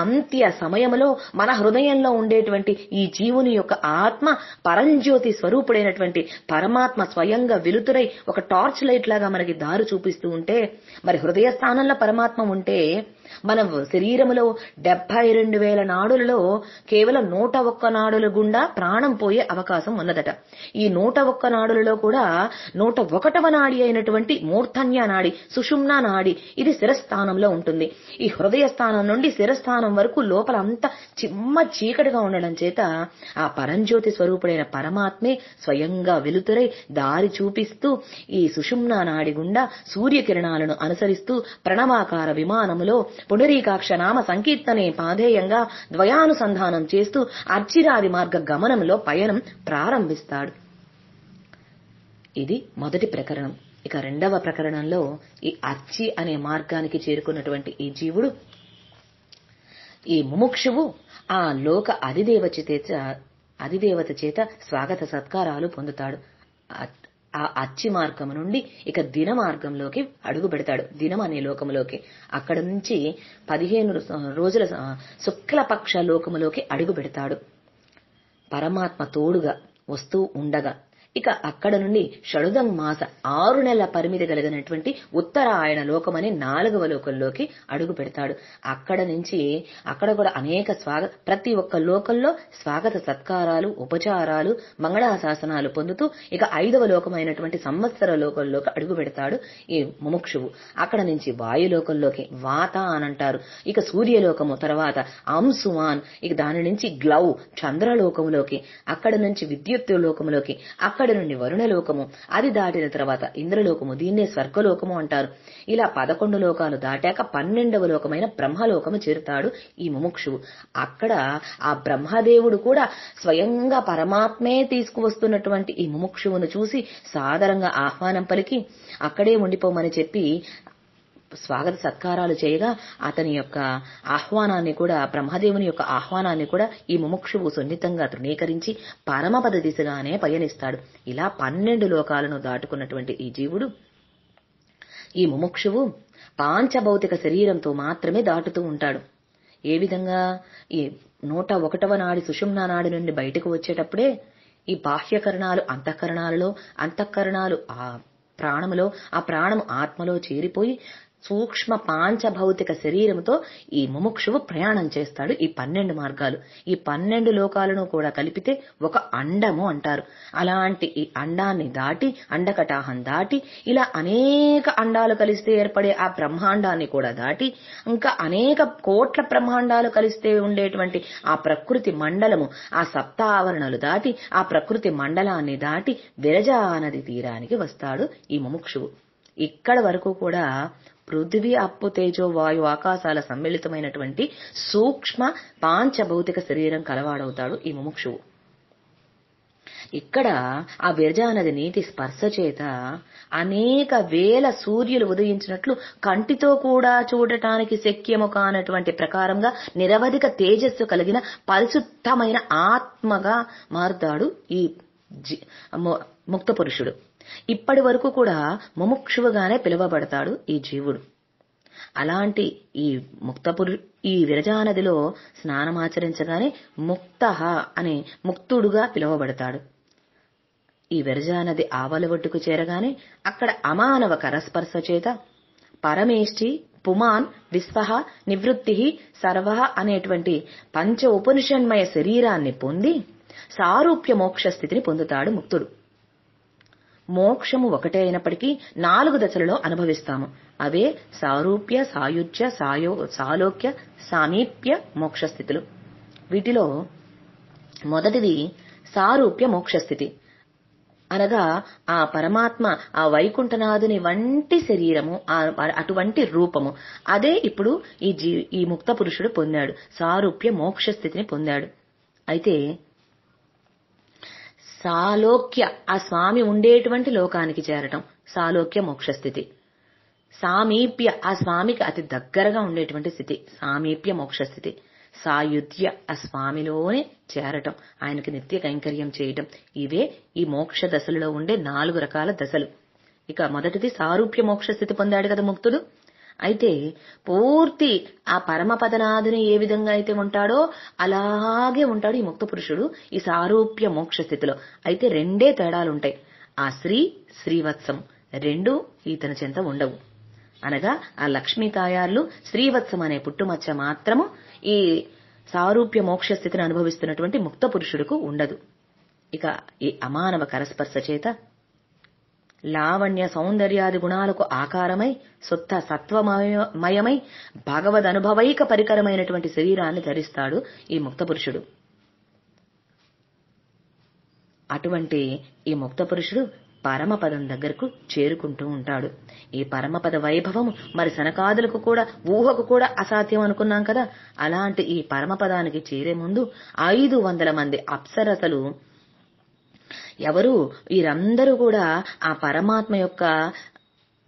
అంత్య సమయములో మన హృదయంలో ఉండేటువంటి ఈ జీవుని యొక్క ఆత్మ పరంజ్యోతి స్వరూపుడైనటువంటి పరమాత్మ స్వయంగా వెలుతురై ఒక టార్చ్ లైట్ లాగా మనకి దారి చూపిస్తూ ఉంటే మరి హృదయ స్థానంలో పరమాత్మ ఉంటే మన శరీరములో డెబ్బై రెండు వేల నాడులలో కేవలం నూట ఒక్క నాడుల గుండా ప్రాణం పోయే అవకాశం ఉన్నదట ఈ నూట ఒక్క నాడులలో కూడా నూట ఒకటవ నాడి అయినటువంటి మూర్ధన్య నాడి సుషుమ్నా నాడి ఇది శిరస్థానంలో ఉంటుంది ఈ హృదయ స్థానం నుండి శిరస్థానం వరకు లోపల అంతా చిమ్మ చీకటిగా ఉండడం చేత ఆ పరంజ్యోతి స్వరూపుడైన పరమాత్మే స్వయంగా వెలుతురై దారి చూపిస్తూ ఈ సుషుమ్నా నాడి గుండా సూర్యకిరణాలను అనుసరిస్తూ ప్రణవాకార విమానములో పునరీకాక్ష నామ సంకీర్తనే పాధేయంగా ద్వయానుసంధానం చేస్తూ అర్చిరాది మార్గ గమనంలో పయనం ప్రారంభిస్తాడు ఇది మొదటి ప్రకరణం ఇక రెండవ ప్రకరణంలో ఈ అర్చి అనే మార్గానికి చేరుకున్నటువంటి ఈ జీవుడు ఈ ముముక్షువు ఆ లోక అధిదేవత చేత అధిదేవత చేత స్వాగత సత్కారాలు పొందుతాడు ఆ అచ్చి మార్గం నుండి ఇక దిన మార్గంలోకి అడుగు పెడతాడు దినం అనే లోకములోకి అక్కడ నుంచి పదిహేను రోజుల శుక్లపక్ష లోకములోకి అడుగు పెడతాడు పరమాత్మ తోడుగా వస్తూ ఉండగా ఇక అక్కడ నుండి షణుదంగ్ మాస ఆరు నెలల పరిమితి కలిగినటువంటి ఉత్తరాయణ లోకమనే నాలుగవ లోకంలోకి అడుగు పెడతాడు అక్కడ నుంచి అక్కడ కూడా అనేక స్వాగత ప్రతి ఒక్క లోకంలో స్వాగత సత్కారాలు ఉపచారాలు మంగళాశాసనాలు పొందుతూ ఇక ఐదవ లోకమైనటువంటి సంవత్సర లోకంలోకి అడుగు పెడతాడు ఈ ముముక్షువు అక్కడ నుంచి వాయులోకంలోకి వాత అని అంటారు ఇక సూర్యలోకము తర్వాత అంశువాన్ ఇక దాని నుంచి గ్లౌ చంద్రలోకంలోకి అక్కడ నుంచి విద్యుత్ లోకంలోకి అక్కడ అక్కడి నుండి వరుణ లోకము అది దాటిన తర్వాత ఇంద్రలోకము దీన్నే స్వర్గలోకము అంటారు ఇలా పదకొండు లోకాలు దాటాక పన్నెండవ లోకమైన బ్రహ్మలోకము చేరుతాడు ఈ ముముక్షువు అక్కడ ఆ బ్రహ్మదేవుడు కూడా స్వయంగా పరమాత్మే తీసుకువస్తున్నటువంటి ఈ ముముక్షువును చూసి సాదరంగా ఆహ్వానం పలికి అక్కడే ఉండిపోమని చెప్పి స్వాగత సత్కారాలు చేయగా అతని యొక్క ఆహ్వానాన్ని కూడా బ్రహ్మదేవుని యొక్క ఆహ్వానాన్ని కూడా ఈ ముముక్షువు సున్నితంగా తృణీకరించి పరమపద దిశగానే పయనిస్తాడు ఇలా పన్నెండు లోకాలను దాటుకున్నటువంటి ఈ జీవుడు ఈ ముముక్షువు పాంచభౌతిక శరీరంతో మాత్రమే దాటుతూ ఉంటాడు ఏ విధంగా ఈ నూట ఒకటవ నాడి సుషుమ్నా నాడి నుండి బయటకు వచ్చేటప్పుడే ఈ బాహ్యకరణాలు అంతఃకరణాలలో అంతఃకరణాలు ఆ ప్రాణములో ఆ ప్రాణము ఆత్మలో చేరిపోయి సూక్ష్మ పాంచభౌతిక శరీరముతో ఈ ముముక్షువు ప్రయాణం చేస్తాడు ఈ పన్నెండు మార్గాలు ఈ పన్నెండు లోకాలను కూడా కలిపితే ఒక అండము అంటారు అలాంటి ఈ అండాన్ని దాటి అండకటాహం దాటి ఇలా అనేక అండాలు కలిస్తే ఏర్పడే ఆ బ్రహ్మాండాన్ని కూడా దాటి ఇంకా అనేక కోట్ల బ్రహ్మాండాలు కలిస్తే ఉండేటువంటి ఆ ప్రకృతి మండలము ఆ సప్త ఆవరణలు దాటి ఆ ప్రకృతి మండలాన్ని దాటి విరజా నది తీరానికి వస్తాడు ఈ ముముక్షువు ఇక్కడ వరకు కూడా పృథివీ అప్పు తేజో వాయు ఆకాశాల సమ్మిళితమైనటువంటి సూక్ష్మ పాంచభౌతిక శరీరం కలవాడవుతాడు ఈ ముముక్షువు ఇక్కడ ఆ విరజానది నీటి స్పర్శ చేత అనేక వేల సూర్యులు ఉదయించినట్లు కంటితో కూడా చూడటానికి శక్యము కానటువంటి ప్రకారంగా నిరవధిక తేజస్సు కలిగిన పరిశుద్ధమైన ఆత్మగా మారుతాడు ఈ ముక్త పురుషుడు ఇప్పటి వరకు కూడా ముముక్షువుగానే పిలువబడతాడు ఈ జీవుడు అలాంటి ఈ ముక్తపురు ఈ విరజానదిలో స్నానమాచరించగానే ముక్త అని ముక్తుడుగా పిలువబడతాడు ఈ విరజానది ఆవల చేరగానే అక్కడ అమానవ కరస్పర్శ చేత పరమేష్ఠి పుమాన్ విశ్వ నివృత్తి సర్వ అనేటువంటి పంచ ఉపనిషన్మయ శరీరాన్ని పొంది సారూప్య మోక్ష స్థితిని పొందుతాడు ముక్తుడు మోక్షము ఒకటే అయినప్పటికీ నాలుగు దశలలో అనుభవిస్తాము అవే సారూప్య సాయుధ్య సాయో సాలోక్య సామీప్య మోక్షస్థితులు వీటిలో మొదటిది సారూప్య మోక్షస్థితి అనగా ఆ పరమాత్మ ఆ వైకుంఠనాథుని వంటి శరీరము అటువంటి రూపము అదే ఇప్పుడు ఈ ఈ ముక్త పురుషుడు పొందాడు సారూప్య మోక్షస్థితిని పొందాడు అయితే సాలోక్య ఆ స్వామి ఉండేటువంటి లోకానికి చేరటం సాలోక్య మోక్షస్థితి సామీప్య ఆ స్వామికి అతి దగ్గరగా ఉండేటువంటి స్థితి సామీప్య మోక్షస్థితి సాయుధ్య ఆ స్వామిలోనే చేరటం ఆయనకి నిత్య కైంకర్యం చేయటం ఇవే ఈ మోక్ష దశలలో ఉండే నాలుగు రకాల దశలు ఇక మొదటిది సారూప్య మోక్ష స్థితి పొందాడు కదా ముక్తుడు అయితే పూర్తి ఆ పరమపదనాథుని ఏ విధంగా అయితే ఉంటాడో అలాగే ఉంటాడు ఈ ముక్త పురుషుడు ఈ సారూప్య మోక్ష స్థితిలో అయితే రెండే తేడాలుంటాయి ఆ శ్రీ శ్రీవత్సం రెండు ఇతని చెంత ఉండవు అనగా ఆ లక్ష్మీ తాయార్లు శ్రీవత్సం అనే పుట్టుమచ్చ మాత్రము ఈ సారూప్య మోక్ష స్థితిని అనుభవిస్తున్నటువంటి ముక్త పురుషుడుకు ఉండదు ఇక ఈ అమానవ కరస్పర్శ చేత లావణ్య సౌందర్యాది గుణాలకు ఆకారమై సొత్త సత్వమయమై భగవద్ అనుభవైక పరికరమైనటువంటి శరీరాన్ని ధరిస్తాడు ఈ ముక్తపురుషుడు అటువంటి ఈ ముక్తపురుషుడు పరమపదం దగ్గరకు చేరుకుంటూ ఉంటాడు ఈ పరమపద వైభవం మరి శనకాదులకు కూడా ఊహకు కూడా అసాధ్యం అనుకున్నాం కదా అలాంటి ఈ పరమపదానికి చేరే ముందు ఐదు వందల మంది అప్సరసలు ఎవరు వీరందరూ కూడా ఆ పరమాత్మ యొక్క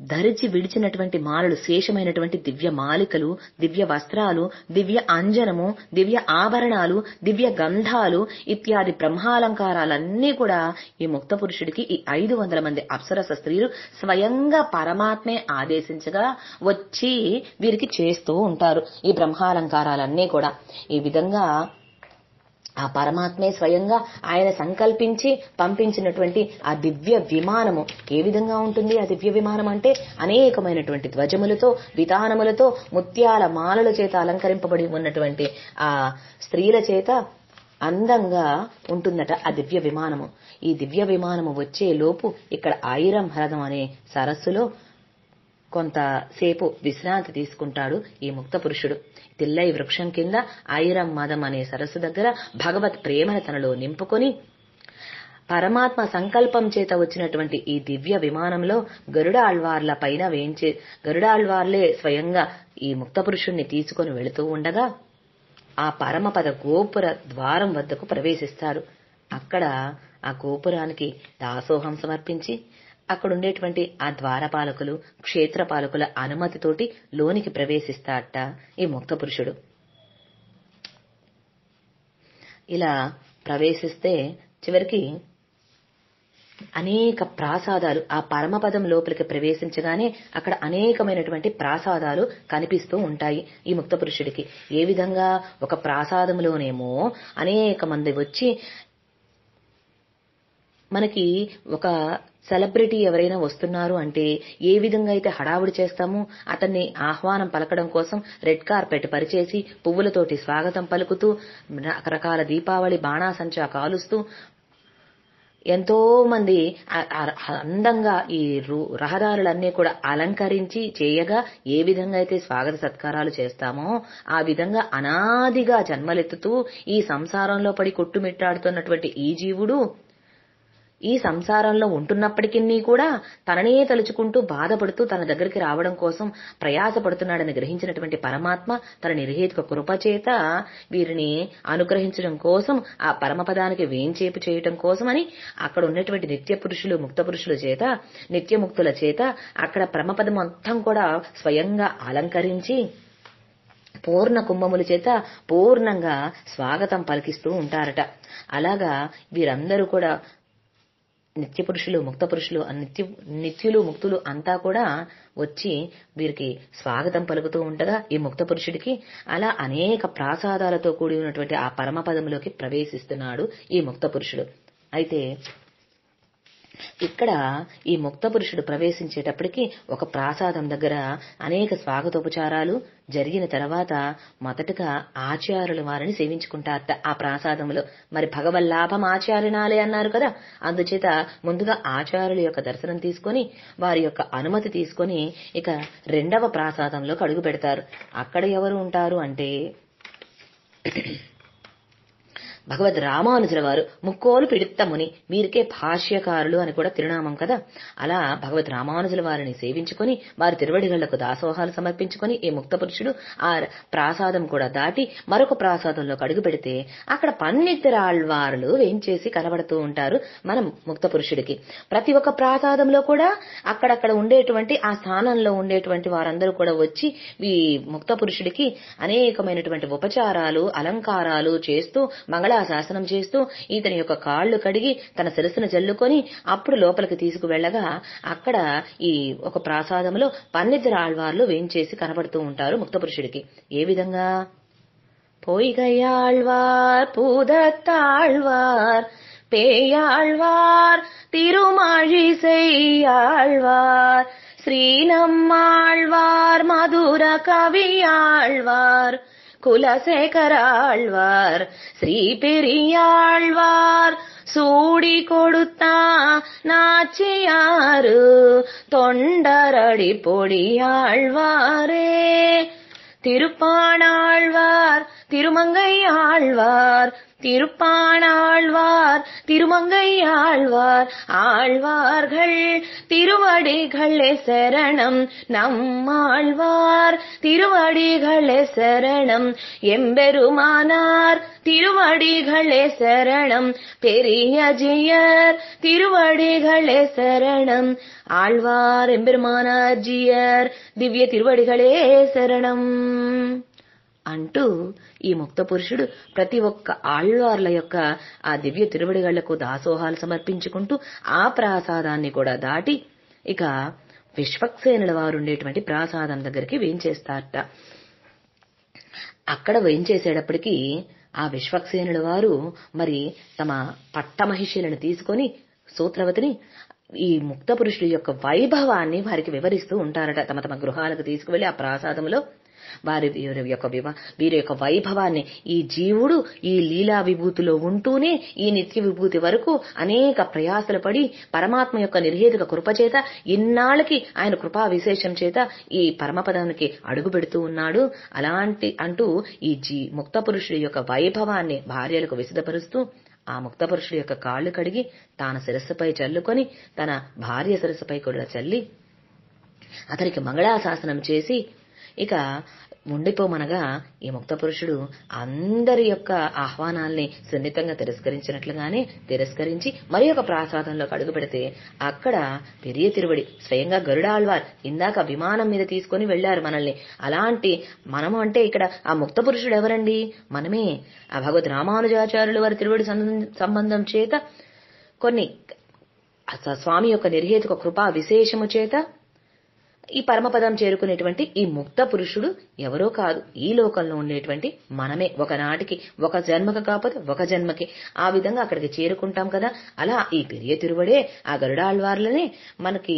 ధరిచి విడిచినటువంటి మాలలు శేషమైనటువంటి దివ్య మాలికలు దివ్య వస్త్రాలు దివ్య అంజనము దివ్య ఆభరణాలు దివ్య గంధాలు ఇత్యాది బ్రహ్మాలంకారాలన్నీ కూడా ఈ ముక్త పురుషుడికి ఈ ఐదు వందల మంది అప్సరస స్త్రీలు స్వయంగా పరమాత్మే ఆదేశించగా వచ్చి వీరికి చేస్తూ ఉంటారు ఈ బ్రహ్మాలంకారాలన్నీ కూడా ఈ విధంగా ఆ పరమాత్మే స్వయంగా ఆయన సంకల్పించి పంపించినటువంటి ఆ దివ్య విమానము ఏ విధంగా ఉంటుంది ఆ దివ్య విమానం అంటే అనేకమైనటువంటి ధ్వజములతో విధానములతో ముత్యాల మాలల చేత అలంకరింపబడి ఉన్నటువంటి ఆ స్త్రీల చేత అందంగా ఉంటుందట ఆ దివ్య విమానము ఈ దివ్య విమానము వచ్చే లోపు ఇక్కడ ఐరం హ్రదం అనే సరస్సులో కొంతసేపు విశ్రాంతి తీసుకుంటాడు ఈ ముక్త పురుషుడు తిల్లై వృక్షం కింద ఐరం మదం అనే సరస్సు దగ్గర భగవత్ ప్రేమను తనలో నింపుకొని పరమాత్మ సంకల్పం చేత వచ్చినటువంటి ఈ దివ్య విమానంలో గరుడాళ్వార్ల పైన వేయించే గరుడాళ్వార్లే స్వయంగా ఈ ముక్త పురుషుణ్ణి తీసుకుని వెళుతూ ఉండగా ఆ పరమపద గోపుర ద్వారం వద్దకు ప్రవేశిస్తారు అక్కడ ఆ గోపురానికి దాసోహం సమర్పించి అక్కడుండేటువంటి ఆ ద్వారపాలకులు క్షేత్రపాలకుల అనుమతితోటి లోనికి ప్రవేశిస్తాట ఈ ముక్త పురుషుడు ఇలా ప్రవేశిస్తే చివరికి అనేక ప్రాసాదాలు ఆ పరమపదం లోపలికి ప్రవేశించగానే అక్కడ అనేకమైనటువంటి ప్రాసాదాలు కనిపిస్తూ ఉంటాయి ఈ ముక్త పురుషుడికి ఏ విధంగా ఒక ప్రాసాదంలోనేమో అనేక మంది వచ్చి మనకి ఒక సెలబ్రిటీ ఎవరైనా వస్తున్నారు అంటే ఏ విధంగా అయితే హడావుడి చేస్తామో అతన్ని ఆహ్వానం పలకడం కోసం రెడ్ కార్పెట్ పరిచేసి పువ్వులతోటి స్వాగతం పలుకుతూ రకరకాల దీపావళి బాణాసంచా కాలుస్తూ ఎంతో మంది అందంగా ఈ రహదారులన్నీ కూడా అలంకరించి చేయగా ఏ విధంగా అయితే స్వాగత సత్కారాలు చేస్తామో ఆ విధంగా అనాదిగా జన్మలెత్తుతూ ఈ సంసారంలో పడి కొట్టుమిట్టాడుతున్నటువంటి ఈ జీవుడు ఈ సంసారంలో ఉంటున్నప్పటికీ కూడా తననే తలుచుకుంటూ బాధపడుతూ తన దగ్గరికి రావడం కోసం ప్రయాసపడుతున్నాడని గ్రహించినటువంటి పరమాత్మ తన నిర్హేతుక కృప చేత వీరిని అనుగ్రహించడం కోసం ఆ పరమపదానికి వేంచేపు చేయడం కోసం అని అక్కడ ఉన్నటువంటి నిత్య పురుషులు ముక్త పురుషుల చేత నిత్యముక్తుల చేత అక్కడ పరమపదం అంతం కూడా స్వయంగా అలంకరించి పూర్ణ కుంభముల చేత పూర్ణంగా స్వాగతం పలికిస్తూ ఉంటారట అలాగా వీరందరూ కూడా నిత్య పురుషులు ముక్త పురుషులు నిత్య నిత్యులు ముక్తులు అంతా కూడా వచ్చి వీరికి స్వాగతం పలుకుతూ ఉండగా ఈ ముక్త పురుషుడికి అలా అనేక ప్రాసాదాలతో కూడి ఉన్నటువంటి ఆ పరమపదంలోకి ప్రవేశిస్తున్నాడు ఈ ముక్త పురుషుడు అయితే ఇక్కడ ఈ ముక్త పురుషుడు ప్రవేశించేటప్పటికి ఒక ప్రాసాదం దగ్గర అనేక స్వాగతోపచారాలు జరిగిన తర్వాత మొదటగా ఆచార్యులు వారిని సేవించుకుంటారట ఆ ప్రాసాదంలో మరి భగవల్లాభం ఆచార్యనాలే అన్నారు కదా అందుచేత ముందుగా ఆచార్యుల యొక్క దర్శనం తీసుకుని వారి యొక్క అనుమతి తీసుకుని ఇక రెండవ ప్రాసాదంలోకి అడుగు పెడతారు అక్కడ ఎవరు ఉంటారు అంటే భగవద్ రామానుజుల వారు ముక్కోలు పిడిత్తముని వీరికే భాష్యకారులు అని కూడా తిరునామం కదా అలా భగవద్ రామానుజుల వారిని సేవించుకుని వారి తిరువడిగళ్లకు దాసోహాలు సమర్పించుకుని ఈ ముక్త పురుషుడు ఆ ప్రాసాదం కూడా దాటి మరొక ప్రాసాదంలోకి అడుగు పెడితే అక్కడ పన్నితిరాళ్వార్లు వేయించేసి కనబడుతూ ఉంటారు మనం ముక్త పురుషుడికి ప్రతి ఒక్క ప్రాసాదంలో కూడా అక్కడక్కడ ఉండేటువంటి ఆ స్థానంలో ఉండేటువంటి వారందరూ కూడా వచ్చి ఈ ముక్త పురుషుడికి అనేకమైనటువంటి ఉపచారాలు అలంకారాలు చేస్తూ మంగళ ఆ శాసనం చేస్తూ ఇతని యొక్క కాళ్లు కడిగి తన శిరస్సును జల్లుకొని అప్పుడు లోపలికి తీసుకువెళ్లగా అక్కడ ఈ ఒక ప్రాసాదంలో పన్నిద్దరు ఆళ్వార్లు వేంచేసి కనబడుతూ ఉంటారు ముక్తపురుషుడికి ఏ విధంగా பொய்கையாழ்வார் பூதத்தாழ்வார் பேயாழ்வார் திருமாழி శ్రీనమ్మాళ్వార్ మధుర மதுர கவியாழ்வார் குலசேகராழ்வார் ஸ்ரீ பெரியாழ்வார் சூடி கொடுத்தா நாச்சியாரு தொண்டரடி பொடியாழ்வாரே திருப்பாணாழ்வார் திருமங்கை ஆழ்வார் திருப்பானாழ்வார் திருமங்கை ஆழ்வார் ஆழ்வார்கள் திருவடிகளே சரணம் நம்மாழ்வார் திருவடிகளே சரணம் எம்பெருமானார் திருவடிகளே சரணம் பெரியஜியர் திருவடிகளே சரணம் ஆழ்வார் எம்பெருமானார் ஜியர் திவ்ய திருவடிகளே சரணம் అంటూ ఈ ముక్త పురుషుడు ప్రతి ఒక్క ఆళ్వార్ల యొక్క ఆ దివ్య తిరువడిగళ్లకు దాసోహాలు సమర్పించుకుంటూ ఆ ప్రాసాదాన్ని కూడా దాటి ఇక విశ్వక్సేనుల వారు ఉండేటువంటి ప్రాసాదం దగ్గరికి వేయించేస్తారట అక్కడ వేయించేసేటప్పటికీ ఆ విశ్వక్సేనుల వారు మరి తమ పట్టమహిషిలను తీసుకొని సూత్రవతిని ఈ ముక్త పురుషుడి యొక్క వైభవాన్ని వారికి వివరిస్తూ ఉంటారట తమ తమ గృహాలకు తీసుకువెళ్లి ఆ ప్రాసాదంలో వారి యొక్క వీరి యొక్క వైభవాన్ని ఈ జీవుడు ఈ లీలా విభూతిలో ఉంటూనే ఈ నిత్య విభూతి వరకు అనేక ప్రయాసలు పడి పరమాత్మ యొక్క నిర్హేతుక కృపచేత ఇన్నాళ్ళకి ఆయన కృపా విశేషం చేత ఈ పరమపదానికి అడుగు పెడుతూ ఉన్నాడు అలాంటి అంటూ ఈ జీ ముక్త పురుషుడి యొక్క వైభవాన్ని భార్యలకు విసిదపరుస్తూ ఆ ముక్త పురుషుడి యొక్క కాళ్ళు కడిగి తాను శిరస్సుపై చల్లుకొని తన భార్య శిరస్సుపై కూడా చల్లి అతనికి మంగళాశాసనం చేసి ఇక ఉండిపోమనగా ఈ ముక్త పురుషుడు అందరి యొక్క ఆహ్వానాల్ని సున్నితంగా తిరస్కరించినట్లుగానే తిరస్కరించి మరి ఒక ప్రాసాదంలోకి అడుగు పెడితే అక్కడ పెరియ తిరువడి స్వయంగా గరుడాళ్వార్ ఇందాక విమానం మీద తీసుకుని వెళ్లారు మనల్ని అలాంటి మనము అంటే ఇక్కడ ఆ ముక్త పురుషుడు ఎవరండి మనమే ఆ భగవద్ రామానుజాచార్యులు వారి తిరువడి సంబంధం చేత కొన్ని స్వామి యొక్క నిర్హేతుక కృపా విశేషము చేత ఈ పరమపదం చేరుకునేటువంటి ఈ ముక్త పురుషుడు ఎవరో కాదు ఈ లోకంలో ఉండేటువంటి మనమే ఒకనాటికి ఒక జన్మకు కాకపోతే ఒక జన్మకి ఆ విధంగా అక్కడికి చేరుకుంటాం కదా అలా ఈ పెరియ తిరువడే ఆ గరుడాళ్వార్లనే మనకి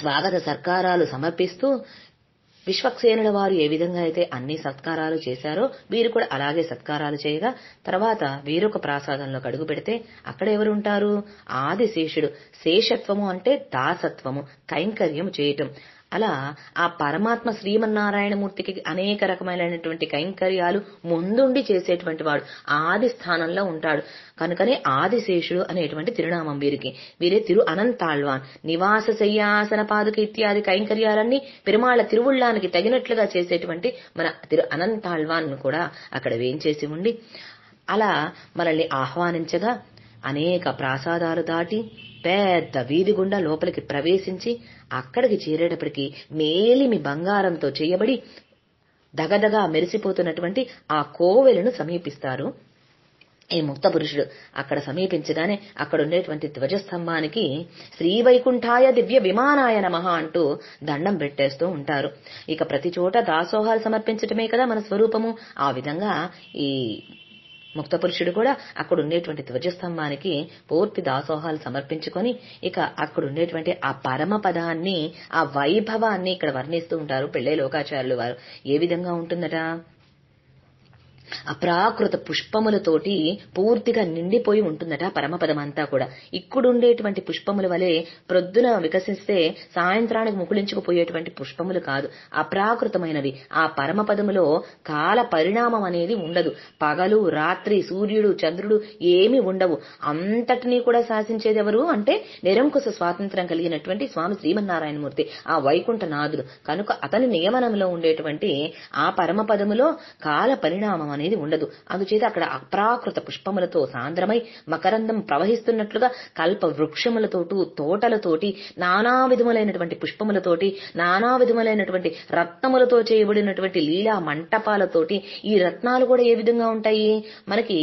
స్వాగత సత్కారాలు సమర్పిస్తూ విశ్వక్సేనుల వారు ఏ విధంగా అయితే అన్ని సత్కారాలు చేశారో వీరు కూడా అలాగే సత్కారాలు చేయగా తర్వాత వీరొక ప్రాసాదంలో కడుగు పెడితే అక్కడ ఎవరుంటారు శేషుడు శేషత్వము అంటే దాసత్వము కైంకర్యము చేయటం అలా ఆ పరమాత్మ శ్రీమన్నారాయణమూర్తికి అనేక రకమైనటువంటి కైంకర్యాలు ముందుండి చేసేటువంటి వాడు ఆది స్థానంలో ఉంటాడు కనుకనే ఆదిశేషుడు అనేటువంటి తిరునామం వీరికి వీరే తిరు అనంతాళ్వాన్ నివాస శయ్యాసన పాదుక ఇత్యాది కైంకర్యాలన్నీ పెరుమాళ్ల తిరువుళ్ళానికి తగినట్లుగా చేసేటువంటి మన తిరు అనంతాళ్వాన్ కూడా అక్కడ వేయించేసి ఉండి అలా మనల్ని ఆహ్వానించగా అనేక ప్రాసాదాలు దాటి పెద్ద వీధి గుండా లోపలికి ప్రవేశించి అక్కడికి చేరేటప్పటికి మేలిమి బంగారంతో చేయబడి దగదగా మెరిసిపోతున్నటువంటి ఆ కోవెలను సమీపిస్తారు ఈ ముక్త పురుషుడు అక్కడ సమీపించగానే అక్కడ ఉండేటువంటి ధ్వజస్తంభానికి శ్రీవైకుంఠాయ దివ్య విమానాయ నమ అంటూ దండం పెట్టేస్తూ ఉంటారు ఇక ప్రతి చోట దాసోహాలు సమర్పించటమే కదా మన స్వరూపము ఆ విధంగా ఈ ముక్తపురుషుడు కూడా అక్కడుండేటువంటి ధ్వజస్తంభానికి పూర్తి దాసోహాలు సమర్పించుకొని ఇక అక్కడుండేటువంటి ఆ పరమ పదాన్ని ఆ వైభవాన్ని ఇక్కడ వర్ణిస్తూ ఉంటారు పెళ్లే లోకాచారులు వారు ఏ విధంగా ఉంటుందట అప్రాకృత పుష్పములతోటి పూర్తిగా నిండిపోయి ఉంటుందట పరమపదమంతా కూడా ఇక్కడుండేటువంటి పుష్పముల వలె ప్రొద్దున వికసిస్తే సాయంత్రానికి ముకులించుకుపోయేటువంటి పుష్పములు కాదు అప్రాకృతమైనవి ఆ పరమపదములో కాల పరిణామం అనేది ఉండదు పగలు రాత్రి సూర్యుడు చంద్రుడు ఏమి ఉండవు అంతటినీ కూడా శాసించేది ఎవరు అంటే నిరంకుశ స్వాతంత్రం కలిగినటువంటి స్వామి శ్రీమన్నారాయణమూర్తి ఆ వైకుంఠనాథుడు కనుక అతని నియమనంలో ఉండేటువంటి ఆ పరమపదములో కాల పరిణామం అనేది ఉండదు అందుచేత అక్కడ అప్రాకృత పుష్పములతో సాంద్రమై మకరందం ప్రవహిస్తున్నట్లుగా కల్ప కల్పవృక్షములతోటూ తోటలతోటి నానా విధములైనటువంటి పుష్పములతోటి నానా విధములైనటువంటి రత్నములతో చేయబడినటువంటి లీలా మంటపాలతోటి ఈ రత్నాలు కూడా ఏ విధంగా ఉంటాయి మనకి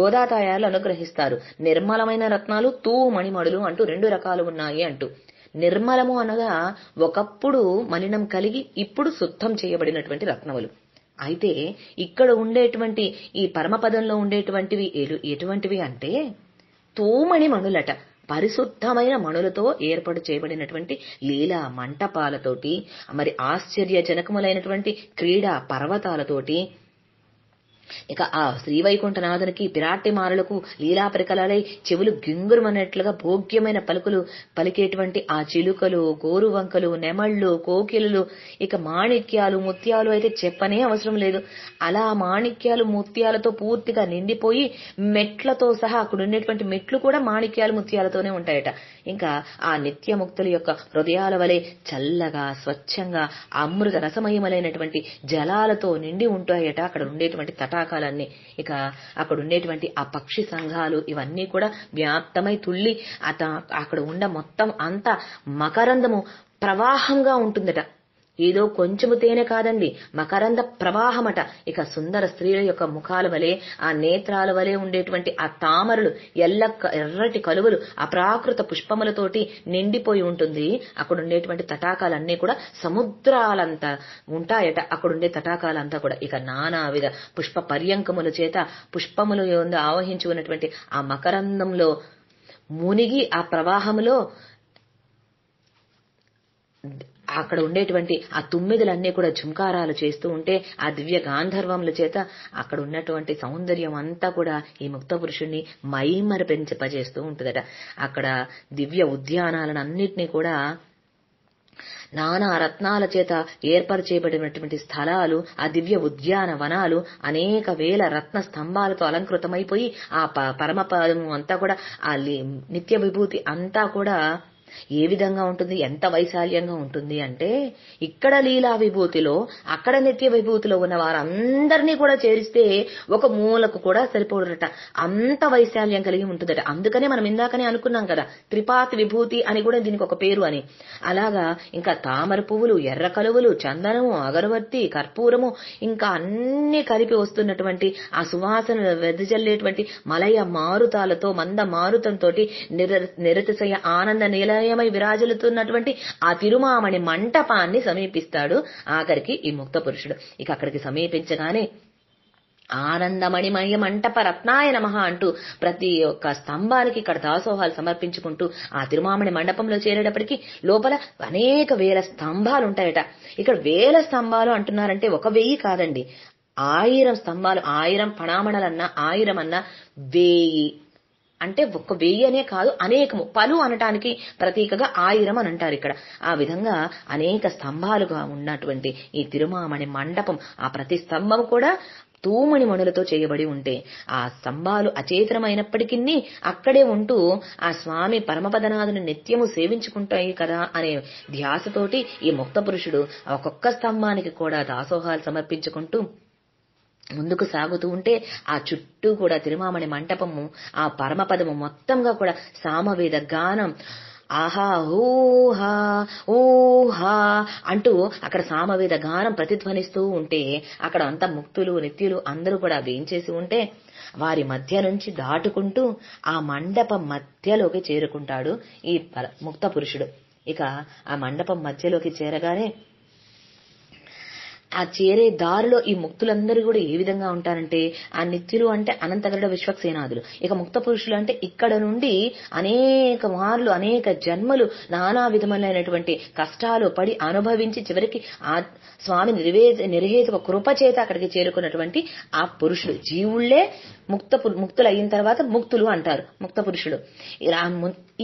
గోదాతాయాలు అనుగ్రహిస్తారు నిర్మలమైన రత్నాలు తూ మణిమడులు అంటూ రెండు రకాలు ఉన్నాయి అంటూ నిర్మలము అనగా ఒకప్పుడు మలినం కలిగి ఇప్పుడు శుద్ధం చేయబడినటువంటి రత్నములు అయితే ఇక్కడ ఉండేటువంటి ఈ పరమపదంలో ఉండేటువంటివి ఎటువంటివి అంటే తోమని మణులట పరిశుద్ధమైన మణులతో ఏర్పాటు చేయబడినటువంటి లీలా మంటపాలతోటి మరి ఆశ్చర్యజనకములైనటువంటి క్రీడా పర్వతాలతోటి ఇక ఆ శ్రీవైకుంఠనాథునికి పిరాటిమారులకు పరికలాలై చెవులు గింగురమనట్లుగా భోగ్యమైన పలుకులు పలికేటువంటి ఆ చిలుకలు గోరువంకలు నెమళ్ళు కోకిలలు ఇక మాణిక్యాలు ముత్యాలు అయితే చెప్పనే అవసరం లేదు అలా మాణిక్యాలు ముత్యాలతో పూర్తిగా నిండిపోయి మెట్లతో సహా అక్కడ ఉండేటువంటి మెట్లు కూడా మాణిక్యాలు ముత్యాలతోనే ఉంటాయట ఇంకా ఆ నిత్యముక్తుల యొక్క హృదయాల వలె చల్లగా స్వచ్ఛంగా అమృత రసమయమైనటువంటి జలాలతో నిండి ఉంటాయట అక్కడ ఉండేటువంటి తటాకాలన్నీ ఇక అక్కడ ఉండేటువంటి ఆ పక్షి సంఘాలు ఇవన్నీ కూడా వ్యాప్తమై తుల్లి అత అక్కడ ఉండ మొత్తం అంత మకరందము ప్రవాహంగా ఉంటుందట ఏదో కొంచెము తేనె కాదండి మకరంద ప్రవాహమట ఇక సుందర స్త్రీల యొక్క ముఖాల వలె ఆ నేత్రాల వలె ఉండేటువంటి ఆ తామరలు ఎల్ల ఎర్రటి కలువలు అప్రాకృత పుష్పములతోటి నిండిపోయి ఉంటుంది అక్కడ ఉండేటువంటి తటాకాలన్నీ కూడా సముద్రాలంతా ఉంటాయట అక్కడుండే తటాకాలంతా కూడా ఇక నానా విధ పుష్ప పర్యంకముల చేత పుష్పములు ఆవహించి ఉన్నటువంటి ఆ మకరందంలో మునిగి ఆ ప్రవాహములో అక్కడ ఉండేటువంటి ఆ తుమ్మిదలన్నీ కూడా ఝుంకారాలు చేస్తూ ఉంటే ఆ దివ్య గాంధర్వముల చేత అక్కడ ఉన్నటువంటి సౌందర్యం అంతా కూడా ఈ ముక్త పురుషుణ్ణి మైమరపించపజేస్తూ ఉంటుందట అక్కడ దివ్య ఉద్యానాలను అన్నిటినీ కూడా నానా రత్నాల చేత ఏర్పరచేయబడినటువంటి స్థలాలు ఆ దివ్య ఉద్యాన వనాలు అనేక వేల రత్న స్తంభాలతో అలంకృతమైపోయి ఆ పరమపదము అంతా కూడా ఆ నిత్య విభూతి అంతా కూడా ఏ విధంగా ఉంటుంది ఎంత వైశాల్యంగా ఉంటుంది అంటే ఇక్కడ లీలా విభూతిలో అక్కడ నిత్య విభూతిలో ఉన్న వారందరినీ కూడా చేరిస్తే ఒక మూలకు కూడా సరిపోడట అంత వైశాల్యం కలిగి ఉంటుందట అందుకనే మనం ఇందాకనే అనుకున్నాం కదా త్రిపాతి విభూతి అని కూడా దీనికి ఒక పేరు అని అలాగా ఇంకా తామర పువ్వులు ఎర్ర కలువలు చందనము అగరవర్తి కర్పూరము ఇంకా అన్ని కలిపి వస్తున్నటువంటి ఆ సువాసన వెదజల్లేటువంటి మలయ మారుతాలతో మంద మారుతంతో నిరతిశయ ఆనంద నీల ఆలయమై విరాజులుతున్నటువంటి ఆ తిరుమామణి మంటపాన్ని సమీపిస్తాడు ఆఖరికి ఈ ముక్త పురుషుడు ఇక అక్కడికి సమీపించగానే ఆనందమణిమయ మంటప రత్నాయ నమ అంటూ ప్రతి ఒక్క స్తంభానికి ఇక్కడ దాసోహాలు సమర్పించుకుంటూ ఆ తిరుమామణి మండపంలో చేరేటప్పటికి లోపల అనేక వేల స్తంభాలు ఉంటాయట ఇక్కడ వేల స్తంభాలు అంటున్నారంటే ఒక వెయ్యి కాదండి ఆయిరం స్తంభాలు ఆయిరం పణామణలన్నా ఆయిరం అన్నా వేయి అంటే ఒక్క వెయ్యి అనే కాదు అనేకము పలు అనటానికి ప్రతీకగా ఆయిరం అని అంటారు ఇక్కడ ఆ విధంగా అనేక స్తంభాలుగా ఉన్నటువంటి ఈ తిరుమామణి మండపం ఆ ప్రతి స్తంభం కూడా తూమని మణులతో చేయబడి ఉంటే ఆ స్తంభాలు అచేతనమైనప్పటికీ అక్కడే ఉంటూ ఆ స్వామి పరమపదనాథుని నిత్యము సేవించుకుంటాయి కదా అనే ధ్యాసతోటి ఈ ముక్త పురుషుడు ఒక్కొక్క స్తంభానికి కూడా దాసోహాలు సమర్పించుకుంటూ ముందుకు సాగుతూ ఉంటే ఆ చుట్టూ కూడా తిరుమామణి మంటపము ఆ పరమపదము మొత్తంగా కూడా సామవేద గానం ఆహా ఊహా ఊహా అంటూ అక్కడ సామవేద గానం ప్రతిధ్వనిస్తూ ఉంటే అక్కడ అంతా ముక్తులు నిత్యులు అందరూ కూడా వేయించేసి ఉంటే వారి మధ్య నుంచి దాటుకుంటూ ఆ మండపం మధ్యలోకి చేరుకుంటాడు ఈ ముక్త పురుషుడు ఇక ఆ మండపం మధ్యలోకి చేరగానే ఆ చేరే దారిలో ఈ ముక్తులందరూ కూడా ఏ విధంగా ఉంటారంటే ఆ నిత్యులు అంటే అనంతగరుడ విశ్వక్సేనాదులు ఇక ముక్త పురుషులు అంటే ఇక్కడ నుండి అనేక మార్లు అనేక జన్మలు నానా విధములైనటువంటి కష్టాలు పడి అనుభవించి చివరికి ఆ స్వామి నిర్వే నిర్హేతుక కృప చేత అక్కడికి చేరుకున్నటువంటి ఆ పురుషులు జీవుళ్లే ముక్త ముక్తులు అయిన తర్వాత ముక్తులు అంటారు ముక్త పురుషుడు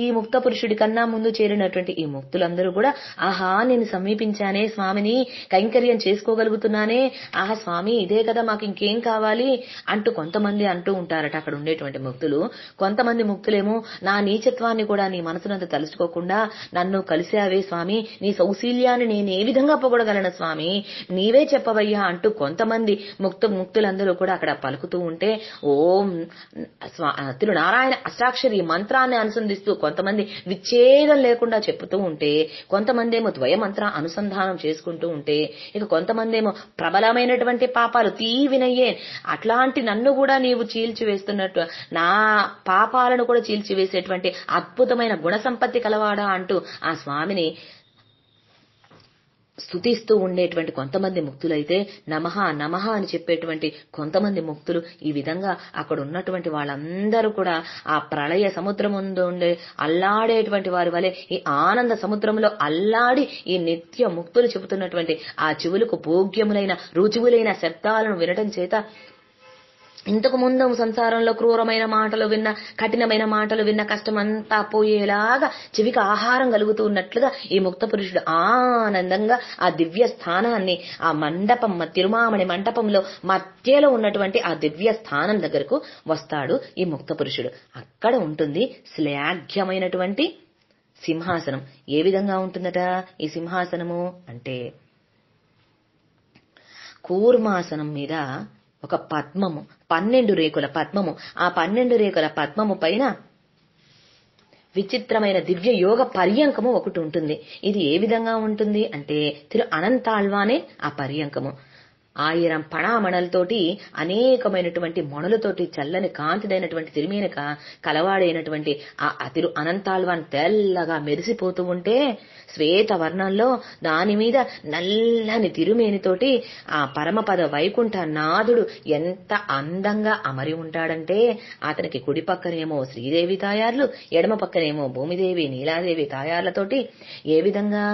ఈ ముక్త పురుషుడి కన్నా ముందు చేరినటువంటి ఈ ముక్తులందరూ కూడా ఆహా నేను సమీపించానే స్వామిని కైంకర్యం చేసుకోగలుగుతున్నానే ఆహా స్వామి ఇదే కదా మాకు ఇంకేం కావాలి అంటూ కొంతమంది అంటూ ఉంటారట అక్కడ ఉండేటువంటి ముక్తులు కొంతమంది ముక్తులేమో నా నీచత్వాన్ని కూడా నీ మనసునంత తలుచుకోకుండా నన్ను కలిసావే స్వామి నీ సౌశీల్యాన్ని నేను ఏ విధంగా పొగడగలను స్వామి నీవే చెప్పవయ్యా అంటూ కొంతమంది ముక్త ముక్తులందరూ కూడా అక్కడ పలుకుతూ ఉంటే ఓ ఓం తిరునారాయణ అష్టాక్షరి మంత్రాన్ని అనుసంధిస్తూ కొంతమంది విచ్ఛేదం లేకుండా చెప్పుతూ ఉంటే కొంతమంది ఏమో మంత్ర అనుసంధానం చేసుకుంటూ ఉంటే ఇక కొంతమంది ఏమో ప్రబలమైనటువంటి పాపాలు తీవినయ్యే అట్లాంటి నన్ను కూడా నీవు చీల్చివేస్తున్నట్టు నా పాపాలను కూడా చీల్చివేసేటువంటి అద్భుతమైన గుణ సంపత్తి కలవాడా అంటూ ఆ స్వామిని స్థుతిస్తూ ఉండేటువంటి కొంతమంది ముక్తులైతే నమహ నమః అని చెప్పేటువంటి కొంతమంది ముక్తులు ఈ విధంగా అక్కడ ఉన్నటువంటి వాళ్ళందరూ కూడా ఆ ప్రళయ సముద్రం ముందు ఉండే అల్లాడేటువంటి వారి వలె ఈ ఆనంద సముద్రంలో అల్లాడి ఈ నిత్య ముక్తులు చెబుతున్నటువంటి ఆ చెవులకు భోగ్యములైన రుజువులైన శబ్దాలను వినటం చేత ఇంతకు ముందు సంసారంలో క్రూరమైన మాటలు విన్న కఠినమైన మాటలు విన్న కష్టం అంతా పోయేలాగా చెవికి ఆహారం కలుగుతూ ఉన్నట్లుగా ఈ ముక్త పురుషుడు ఆనందంగా ఆ దివ్య స్థానాన్ని ఆ మండపం తిరుమామణి మండపంలో మధ్యలో ఉన్నటువంటి ఆ దివ్య స్థానం దగ్గరకు వస్తాడు ఈ ముక్త పురుషుడు అక్కడ ఉంటుంది శ్లాఘ్యమైనటువంటి సింహాసనం ఏ విధంగా ఉంటుందట ఈ సింహాసనము అంటే కూర్మాసనం మీద ఒక పద్మము పన్నెండు రేకుల పద్మము ఆ పన్నెండు రేకుల పద్మము పైన విచిత్రమైన దివ్య యోగ పర్యంకము ఒకటి ఉంటుంది ఇది ఏ విధంగా ఉంటుంది అంటే తిరు అనంతాళ్వానే ఆ పర్యంకము ఆయిరం పణామణలతోటి అనేకమైనటువంటి మణులతోటి చల్లని కాంతిదైనటువంటి తిరిమేని కలవాడైనటువంటి ఆ అతిరు అనంతాల్వాన్ తెల్లగా మెరిసిపోతూ ఉంటే శ్వేత వర్ణంలో దానిమీద నల్లని తిరుమేనితోటి ఆ పరమపద వైకుంఠ నాథుడు ఎంత అందంగా అమరి ఉంటాడంటే అతనికి కుడి పక్కనేమో శ్రీదేవి తాయార్లు ఎడమ పక్కనేమో భూమిదేవి నీలాదేవి తాయార్లతోటి ఏ విధంగా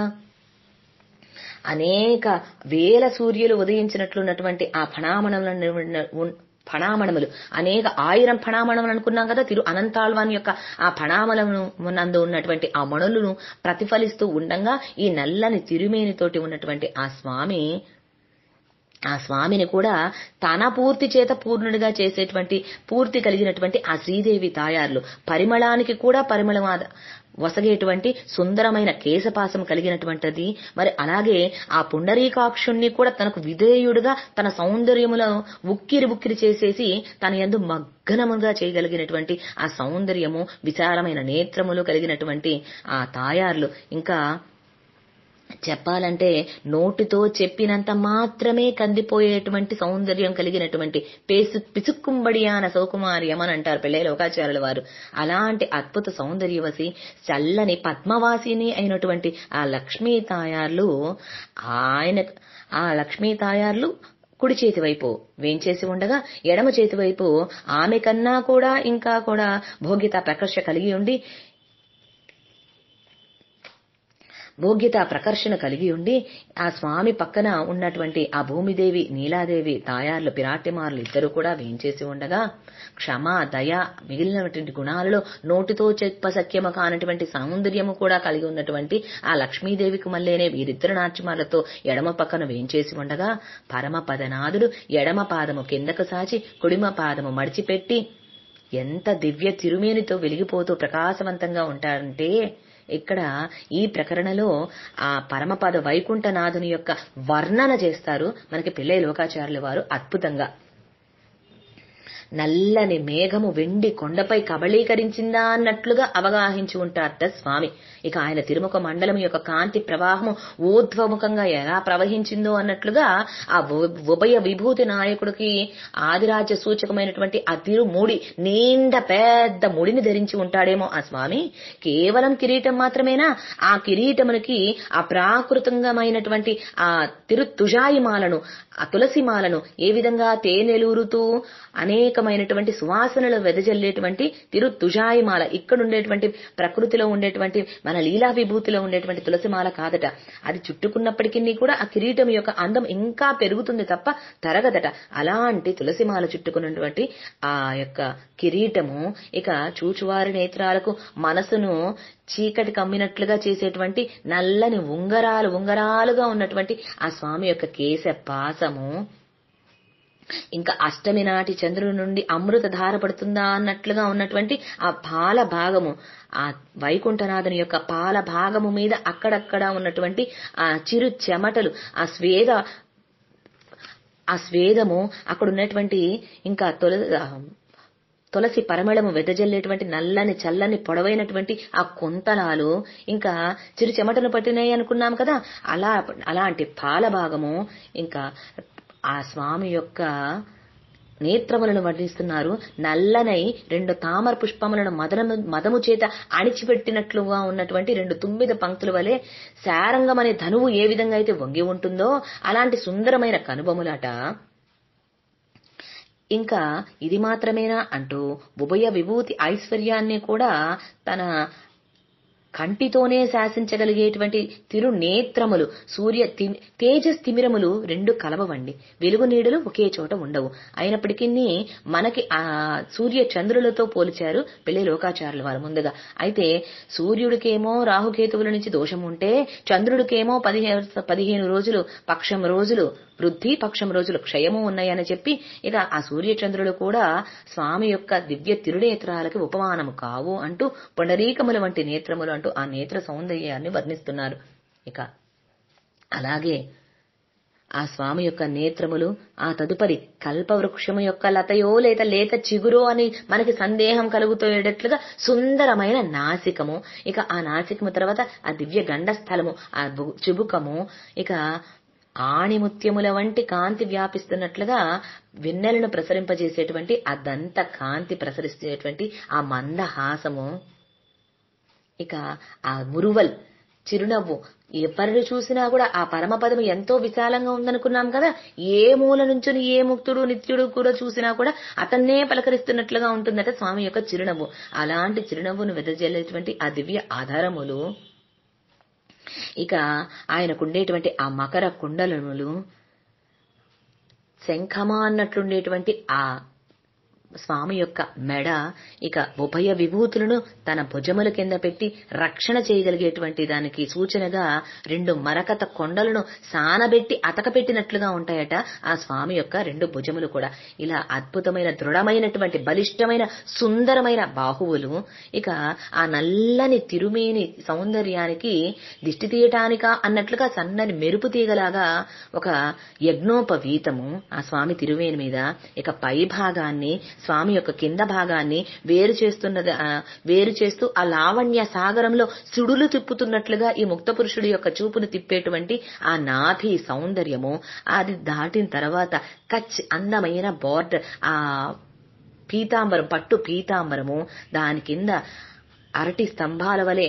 అనేక వేల సూర్యులు ఉదయించినట్లున్నటువంటి ఆ ఫణామణములను ఫణామణములు అనేక ఆయిరం ఫణామణములు అనుకున్నాం కదా తిరు అనంతాళ్వాన్ యొక్క ఆ ఫణామణము నందు ఉన్నటువంటి ఆ మణులను ప్రతిఫలిస్తూ ఉండంగా ఈ నల్లని తిరుమేనితోటి ఉన్నటువంటి ఆ స్వామి ఆ స్వామిని కూడా తన పూర్తి చేత పూర్ణుడిగా చేసేటువంటి పూర్తి కలిగినటువంటి ఆ శ్రీదేవి తాయార్లు పరిమళానికి కూడా పరిమళం వసగేటువంటి సుందరమైన కేశపాసం కలిగినటువంటిది మరి అలాగే ఆ పుండరీకాక్షుణ్ణి కూడా తనకు విధేయుడుగా తన సౌందర్యములను ఉక్కిరి బుక్కిరి చేసేసి తన ఎందు మగ్గనముగా చేయగలిగినటువంటి ఆ సౌందర్యము విశాలమైన నేత్రములు కలిగినటువంటి ఆ తాయార్లు ఇంకా చెప్పాలంటే నోటితో చెప్పినంత మాత్రమే కందిపోయేటువంటి సౌందర్యం కలిగినటువంటి పేసు పిసుక్కుంబడియాన సౌకుమార్యం అని అంటారు పెళ్ళే లోకాచార్యుల వారు అలాంటి అద్భుత సౌందర్యవసి చల్లని పద్మవాసిని అయినటువంటి ఆ లక్ష్మీ తాయార్లు ఆయన ఆ లక్ష్మీ తాయార్లు కుడి చేతి వైపు వేంచేసి ఉండగా ఎడమ చేతి వైపు ఆమె కన్నా కూడా ఇంకా కూడా భోగ్యత ప్రకర్ష కలిగి ఉండి భోగ్యత ప్రకర్షణ కలిగి ఉండి ఆ స్వామి పక్కన ఉన్నటువంటి ఆ భూమిదేవి నీలాదేవి తాయార్లు పిరాటిమార్లు ఇద్దరు కూడా వేయించేసి ఉండగా క్షమ దయ మిగిలినటువంటి గుణాలలో నోటితో చెప్పసఖ్యమ కానటువంటి సౌందర్యము కూడా కలిగి ఉన్నటువంటి ఆ లక్ష్మీదేవికి మళ్ళీనే వీరిద్దరు నాట్యమాలతో ఎడమ పక్కన వేయించేసి ఉండగా పరమపదనాథుడు ఎడమ పాదము కిందకు సాచి కుడిమ పాదము మడిచిపెట్టి ఎంత దివ్య తిరుమేనితో వెలిగిపోతూ ప్రకాశవంతంగా ఉంటారంటే ఇక్కడ ఈ ప్రకరణలో ఆ పరమపద వైకుంఠనాథుని యొక్క వర్ణన చేస్తారు మనకి పిళ్ళై లోకాచార్యులు వారు అద్భుతంగా నల్లని మేఘము వెండి కొండపై కబళీకరించిందా అన్నట్లుగా అవగాహించి ఉంటారట స్వామి ఇక ఆయన తిరుముఖ మండలం యొక్క కాంతి ప్రవాహము ఊర్ధ్వముఖంగా ఎలా ప్రవహించిందో అన్నట్లుగా ఆ ఉభయ విభూతి నాయకుడికి ఆదిరాజ్య సూచకమైనటువంటి ఆ తిరుముడి నీండ పెద్ద ముడిని ధరించి ఉంటాడేమో ఆ స్వామి కేవలం కిరీటం మాత్రమేనా ఆ కిరీటమునికి ఆ ప్రాకృతంగమైనటువంటి ఆ తిరుతుజాయిమాలను ఆ తులసి మాలను ఏ విధంగా తేనెలూరుతూ అనేకమైనటువంటి సువాసనలు వెదజల్లేటువంటి తుజాయిమాల మాల ఇక్కడుండేటువంటి ప్రకృతిలో ఉండేటువంటి మన లీలా విభూతిలో ఉండేటువంటి తులసి మాల కాదట అది చుట్టుకున్నప్పటికీ కూడా ఆ కిరీటం యొక్క అందం ఇంకా పెరుగుతుంది తప్ప తరగదట అలాంటి తులసి మాల చుట్టుకున్నటువంటి ఆ యొక్క కిరీటము ఇక చూచువారి నేత్రాలకు మనసును చీకటి కమ్మినట్లుగా చేసేటువంటి నల్లని ఉంగరాలు ఉంగరాలుగా ఉన్నటువంటి ఆ స్వామి యొక్క కేశ పాసము ఇంకా అష్టమి నాటి చంద్రుడి నుండి అమృత ధార పడుతుందా అన్నట్లుగా ఉన్నటువంటి ఆ పాల భాగము ఆ వైకుంఠనాథుని యొక్క పాల భాగము మీద అక్కడక్కడ ఉన్నటువంటి ఆ చిరు చెమటలు ఆ స్వేద ఆ స్వేదము అక్కడ ఉన్నటువంటి ఇంకా తొలి తులసి పరమళము వెదజల్లేటువంటి నల్లని చల్లని పొడవైనటువంటి ఆ కుంతలాలు ఇంకా చిరు చెమటను పట్టినాయి అనుకున్నాం కదా అలా అలాంటి పాల భాగము ఇంకా ఆ స్వామి యొక్క నేత్రములను వర్ణిస్తున్నారు నల్లనై రెండు తామర పుష్పములను మదనము మదము చేత అణిచిపెట్టినట్లుగా ఉన్నటువంటి రెండు తుమ్మిద పంక్తుల వలె శారంగం అనే ధనువు ఏ విధంగా అయితే వంగి ఉంటుందో అలాంటి సుందరమైన కనుబొమలాట ఇంకా ఇది మాత్రమేనా అంటూ ఉభయ విభూతి ఐశ్వర్యాన్ని కూడా తన కంటితోనే శాసించగలిగేటువంటి తిరునేత్రములు సూర్య తేజస్ తిమిరములు రెండు కలవవండి వెలుగు నీడలు ఒకే చోట ఉండవు అయినప్పటికీ మనకి ఆ సూర్య చంద్రులతో పోల్చారు పెళ్లి లోకాచారుల వారు ముందుగా అయితే సూర్యుడికేమో రాహుకేతువుల నుంచి దోషం ఉంటే చంద్రుడికేమో పదిహేను రోజులు పక్షం రోజులు వృద్ధి పక్షం రోజులు క్షయము ఉన్నాయని చెప్పి ఇక ఆ సూర్యచంద్రుడు కూడా స్వామి యొక్క దివ్య తిరునేత్రాలకి ఉపమానము కావు అంటూ పొండరీకముల వంటి నేత్రములు అంటూ ఆ నేత్ర సౌందర్యాన్ని వర్ణిస్తున్నారు ఇక అలాగే ఆ స్వామి యొక్క నేత్రములు ఆ తదుపరి కల్పవృక్షము యొక్క లతయో లేత లేత చిగురో అని మనకి సందేహం కలుగుతూడేట్లుగా సుందరమైన నాసికము ఇక ఆ నాసికము తర్వాత ఆ దివ్య గండస్థలము ఆ చిబుకము ఇక ఆణిముత్యముల వంటి కాంతి వ్యాపిస్తున్నట్లుగా వెన్నెలను ప్రసరింపజేసేటువంటి అదంత కాంతి ప్రసరిస్తున్నటువంటి ఆ మందహాసము ఇక ఆ మురువల్ చిరునవ్వు ఎవరిని చూసినా కూడా ఆ పరమపదము ఎంతో విశాలంగా ఉందనుకున్నాం కదా ఏ మూల నుంచుని ఏ ముక్తుడు నిత్యుడు కూడా చూసినా కూడా అతన్నే పలకరిస్తున్నట్లుగా ఉంటుందట స్వామి యొక్క చిరునవ్వు అలాంటి చిరునవ్వును వెదజల్లేటువంటి ఆ దివ్య ఆధారములు ఇక ఆయనకుండేటువంటి ఆ మకర కుండలములు శంఖమా అన్నట్లుండేటువంటి ఆ స్వామి యొక్క మెడ ఇక ఉభయ విభూతులను తన భుజముల కింద పెట్టి రక్షణ చేయగలిగేటువంటి దానికి సూచనగా రెండు మరకత కొండలను సానబెట్టి అతకపెట్టినట్లుగా ఉంటాయట ఆ స్వామి యొక్క రెండు భుజములు కూడా ఇలా అద్భుతమైన దృఢమైనటువంటి బలిష్టమైన సుందరమైన బాహువులు ఇక ఆ నల్లని తిరుమేని సౌందర్యానికి దిష్టి తీయటానిక అన్నట్లుగా సన్నని మెరుపు తీగలాగా ఒక యజ్ఞోపవీతము ఆ స్వామి తిరువేణి మీద ఇక పై భాగాన్ని స్వామి యొక్క కింద భాగాన్ని వేరు చేస్తున్నది వేరు చేస్తూ ఆ లావణ్య సాగరంలో సుడులు తిప్పుతున్నట్లుగా ఈ ముక్త పురుషుడి యొక్క చూపును తిప్పేటువంటి ఆ నాభి సౌందర్యము అది దాటిన తర్వాత కచ్ అందమైన బోర్డర్ ఆ పీతాంబరం పట్టు పీతాంబరము దాని కింద అరటి స్తంభాల వలె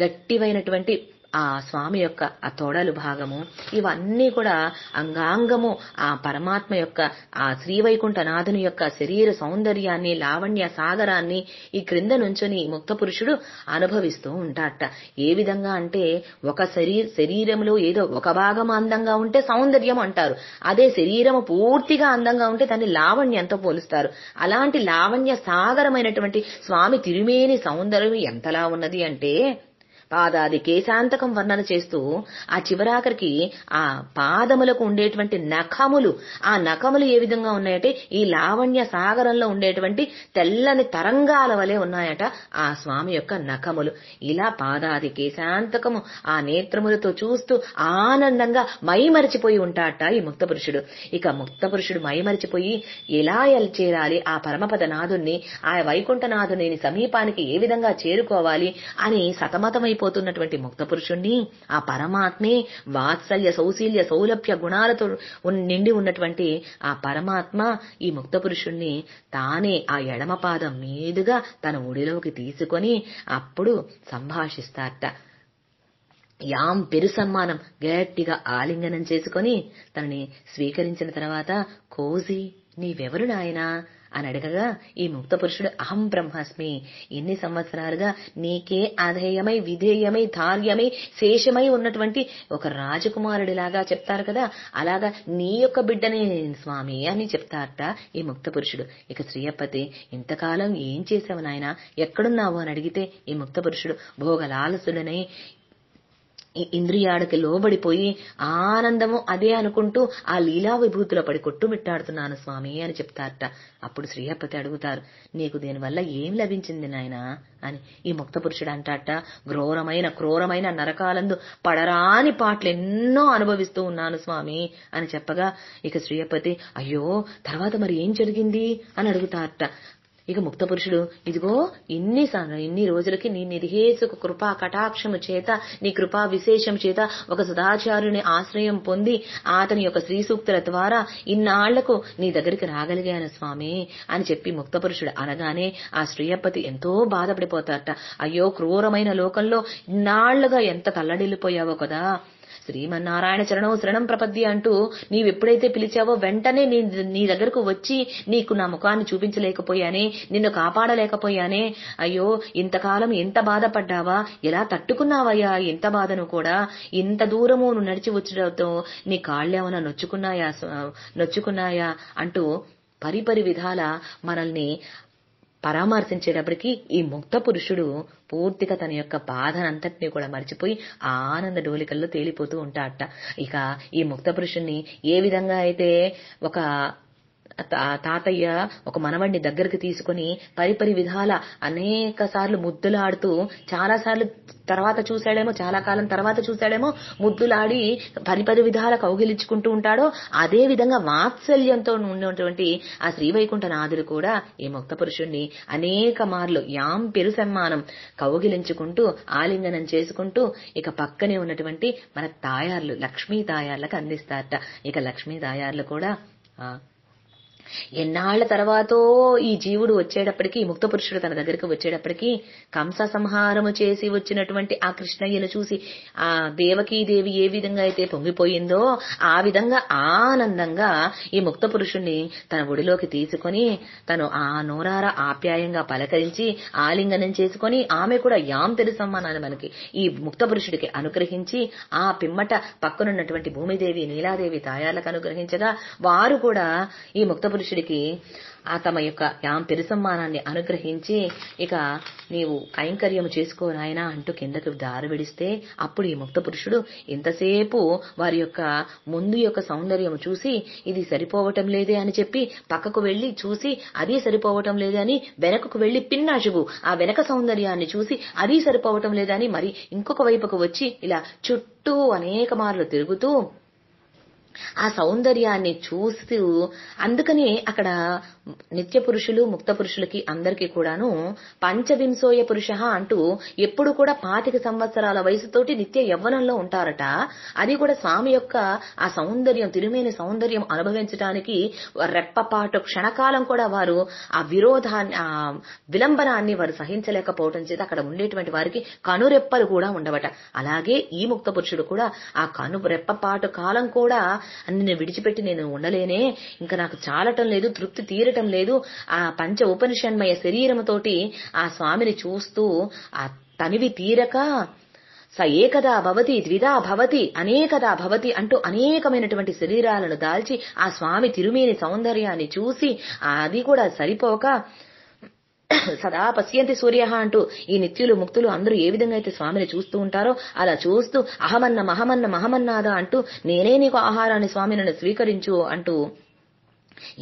గట్టివైనటువంటి ఆ స్వామి యొక్క ఆ తోడలు భాగము ఇవన్నీ కూడా అంగాంగము ఆ పరమాత్మ యొక్క ఆ శ్రీవైకుంఠనాథుని యొక్క శరీర సౌందర్యాన్ని లావణ్య సాగరాన్ని ఈ క్రింద నుంచొని ముక్త పురుషుడు అనుభవిస్తూ ఉంటాట ఏ విధంగా అంటే ఒక శరీర శరీరంలో ఏదో ఒక భాగం అందంగా ఉంటే సౌందర్యం అంటారు అదే శరీరము పూర్తిగా అందంగా ఉంటే దాన్ని లావణ్యంతో పోలుస్తారు అలాంటి లావణ్య సాగరమైనటువంటి స్వామి తిరుమేని సౌందర్యం ఎంతలా ఉన్నది అంటే పాదాది కేశాంతకం వర్ణన చేస్తూ ఆ చివరాఖరికి ఆ పాదములకు ఉండేటువంటి నఖములు ఆ నఖములు ఏ విధంగా ఉన్నాయంటే ఈ లావణ్య సాగరంలో ఉండేటువంటి తెల్లని తరంగాల వలె ఉన్నాయట ఆ స్వామి యొక్క నఖములు ఇలా పాదాది కేశాంతకము ఆ నేత్రములతో చూస్తూ ఆనందంగా మైమరిచిపోయి ఉంటాట ఈ ముక్త పురుషుడు ఇక ముక్త పురుషుడు మైమరిచిపోయి ఎలా చేరాలి ఆ పరమపద నాథుణ్ణి ఆ వైకుంఠనాథుని సమీపానికి ఏ విధంగా చేరుకోవాలి అని సతమతమై మునిగిపోతున్నటువంటి ముక్త పురుషుణ్ణి ఆ పరమాత్మే వాత్సల్య సౌశీల్య సౌలభ్య గుణాలతో నిండి ఉన్నటువంటి ఆ పరమాత్మ ఈ ముక్త పురుషుణ్ణి తానే ఆ ఎడమ పాదం మీదుగా తన ఒడిలోకి తీసుకొని అప్పుడు సంభాషిస్తారట యాం పెరు సమ్మానం గట్టిగా ఆలింగనం చేసుకొని తనని స్వీకరించిన తర్వాత కోజీ నీవెవరు నాయనా అని అడగగా ఈ ముక్త పురుషుడు అహం బ్రహ్మాస్మి ఎన్ని సంవత్సరాలుగా నీకే అధేయమై విధేయమై ధార్యమై శేషమై ఉన్నటువంటి ఒక రాజకుమారుడిలాగా చెప్తారు కదా అలాగా నీ యొక్క బిడ్డనే స్వామి అని చెప్తారట ఈ ముక్త పురుషుడు ఇక శ్రీయపతి ఇంతకాలం ఏం చేసావు నాయన ఎక్కడున్నావు అని అడిగితే ఈ ముక్త పురుషుడు భోగలాలసుడనై ఇంద్రియాడికి లోబడిపోయి ఆనందము అదే అనుకుంటూ ఆ లీలా విభూతుల పడి కొట్టుమిట్టాడుతున్నాను స్వామి అని చెప్తారట అప్పుడు శ్రీహపతి అడుగుతారు నీకు దీనివల్ల ఏం లభించింది నాయనా అని ఈ ముక్త పురుషుడు అంటాట ఘోరమైన క్రోరమైన నరకాలందు పడరాని పాటలు ఎన్నో అనుభవిస్తూ ఉన్నాను స్వామి అని చెప్పగా ఇక శ్రీయపతి అయ్యో తర్వాత మరి ఏం జరిగింది అని అడుగుతారట ఇక పురుషుడు ఇదిగో ఇన్ని ఇన్ని రోజులకి నీ నిర్హేతుకు కృపా కటాక్షము చేత నీ కృపా విశేషం చేత ఒక సదాచారుని ఆశ్రయం పొంది అతని యొక్క శ్రీ సూక్తుల ద్వారా ఇన్నాళ్లకు నీ దగ్గరికి రాగలిగాను స్వామి అని చెప్పి ముక్త పురుషుడు అనగానే ఆ శ్రీయపతి ఎంతో బాధపడిపోతారట అయ్యో క్రూరమైన లోకంలో ఇన్నాళ్లుగా ఎంత తల్లడిల్లిపోయావో కదా శ్రీమన్నారాయణ చరణం శరణం ప్రపద్య అంటూ నీవెప్పుడైతే పిలిచావో వెంటనే నీ నీ దగ్గరకు వచ్చి నీకు నా ముఖాన్ని చూపించలేకపోయానే నిన్ను కాపాడలేకపోయానే అయ్యో ఇంతకాలం ఎంత బాధపడ్డావా ఎలా తట్టుకున్నావయ్యా ఇంత బాధను కూడా ఇంత దూరము నువ్వు నడిచి వచ్చడంతో నీ ఏమైనా నొచ్చుకున్నాయా నొచ్చుకున్నాయా అంటూ పరిపరి విధాల మనల్ని పరామర్శించేటప్పటికీ ఈ ముక్త పురుషుడు పూర్తిగా తన యొక్క బాధనంతటినీ కూడా మర్చిపోయి ఆనంద డోలికల్లో తేలిపోతూ ఉంటాడట ఇక ఈ ముక్త పురుషుణ్ణి ఏ విధంగా అయితే ఒక తాతయ్య ఒక మనవణ్ణి దగ్గరికి తీసుకుని పరిపరి విధాల అనేకసార్లు ముద్దులాడుతూ చాలాసార్లు తర్వాత చూశాడేమో చాలా కాలం తర్వాత చూశాడేమో ముద్దులాడి పరిపరి విధాల కౌగిలించుకుంటూ ఉంటాడో అదే విధంగా వాత్సల్యంతో ఉన్నటువంటి ఆ శ్రీవైకుంఠ నాథుడు కూడా ఈ ముక్త పురుషుణ్ణి అనేక మార్లు యాం సన్మానం కౌగిలించుకుంటూ ఆలింగనం చేసుకుంటూ ఇక పక్కనే ఉన్నటువంటి మన తాయార్లు లక్ష్మీ తాయార్లకు అందిస్తారట ఇక లక్ష్మీ తాయార్లు కూడా ఎన్నాళ్ల తర్వాతో ఈ జీవుడు వచ్చేటప్పటికి ముక్త పురుషుడు తన దగ్గరికి వచ్చేటప్పటికి కంస సంహారము చేసి వచ్చినటువంటి ఆ కృష్ణయ్యను చూసి ఆ దేవి ఏ విధంగా అయితే పొంగిపోయిందో ఆ విధంగా ఆనందంగా ఈ ముక్త పురుషుణ్ణి తన ఒడిలోకి తీసుకొని తను ఆ నోరార ఆప్యాయంగా పలకరించి ఆలింగనం చేసుకొని ఆమె కూడా యాం తెలుసమ్మా మనకి ఈ ముక్త పురుషుడికి అనుగ్రహించి ఆ పిమ్మట పక్కనున్నటువంటి భూమిదేవి నీలాదేవి తాయాలకు అనుగ్రహించగా వారు కూడా ఈ ముక్త పురుషుడికి ఆ తమ యొక్క సమ్మానాన్ని అనుగ్రహించి ఇక నీవు కైంకర్యము చేసుకో అంటూ కిందకు దారి విడిస్తే అప్పుడు ఈ ముక్త పురుషుడు ఇంతసేపు వారి యొక్క ముందు యొక్క సౌందర్యము చూసి ఇది సరిపోవటం లేదే అని చెప్పి పక్కకు వెళ్లి చూసి అది సరిపోవటం లేదే అని వెనకకు వెళ్లి పిన్నాజువు ఆ వెనక సౌందర్యాన్ని చూసి అది సరిపోవటం లేదని మరి ఇంకొక వైపుకు వచ్చి ఇలా చుట్టూ అనేక మార్లు తిరుగుతూ ఆ సౌందర్యాన్ని చూస్తూ అందుకనే అక్కడ నిత్య పురుషులు ముక్త పురుషులకి అందరికీ కూడాను పంచవింశోయ పురుష అంటూ ఎప్పుడు కూడా పాతిక సంవత్సరాల వయసుతోటి నిత్య యవ్వనంలో ఉంటారట అది కూడా స్వామి యొక్క ఆ సౌందర్యం తిరుమేని సౌందర్యం అనుభవించడానికి రెప్పపాటు క్షణకాలం కూడా వారు ఆ విరోధాన్ని ఆ విలంబనాన్ని వారు సహించలేకపోవటం చేత అక్కడ ఉండేటువంటి వారికి కనురెప్పలు కూడా ఉండవట అలాగే ఈ ముక్త పురుషుడు కూడా ఆ కను రెప్పపాటు కాలం కూడా నిన్ను విడిచిపెట్టి నేను ఉండలేనే ఇంకా నాకు చాలటం లేదు తృప్తి తీరు కుదరటం లేదు ఆ పంచ ఉపనిషన్మయ శరీరముతోటి ఆ స్వామిని చూస్తూ ఆ తనివి తీరక స ఏకదా భవతి ద్విదా భవతి అనేకదా భవతి అంటూ అనేకమైనటువంటి శరీరాలను దాల్చి ఆ స్వామి తిరుమేని సౌందర్యాన్ని చూసి అది కూడా సరిపోక సదా పశ్యంతి సూర్య అంటూ ఈ నిత్యులు ముక్తులు అందరూ ఏ విధంగా అయితే స్వామిని చూస్తూ ఉంటారో అలా చూస్తూ అహమన్న మహమన్న మహమన్నాదా అంటూ నేనే నీకు ఆహారాన్ని స్వామిని స్వీకరించు అంటూ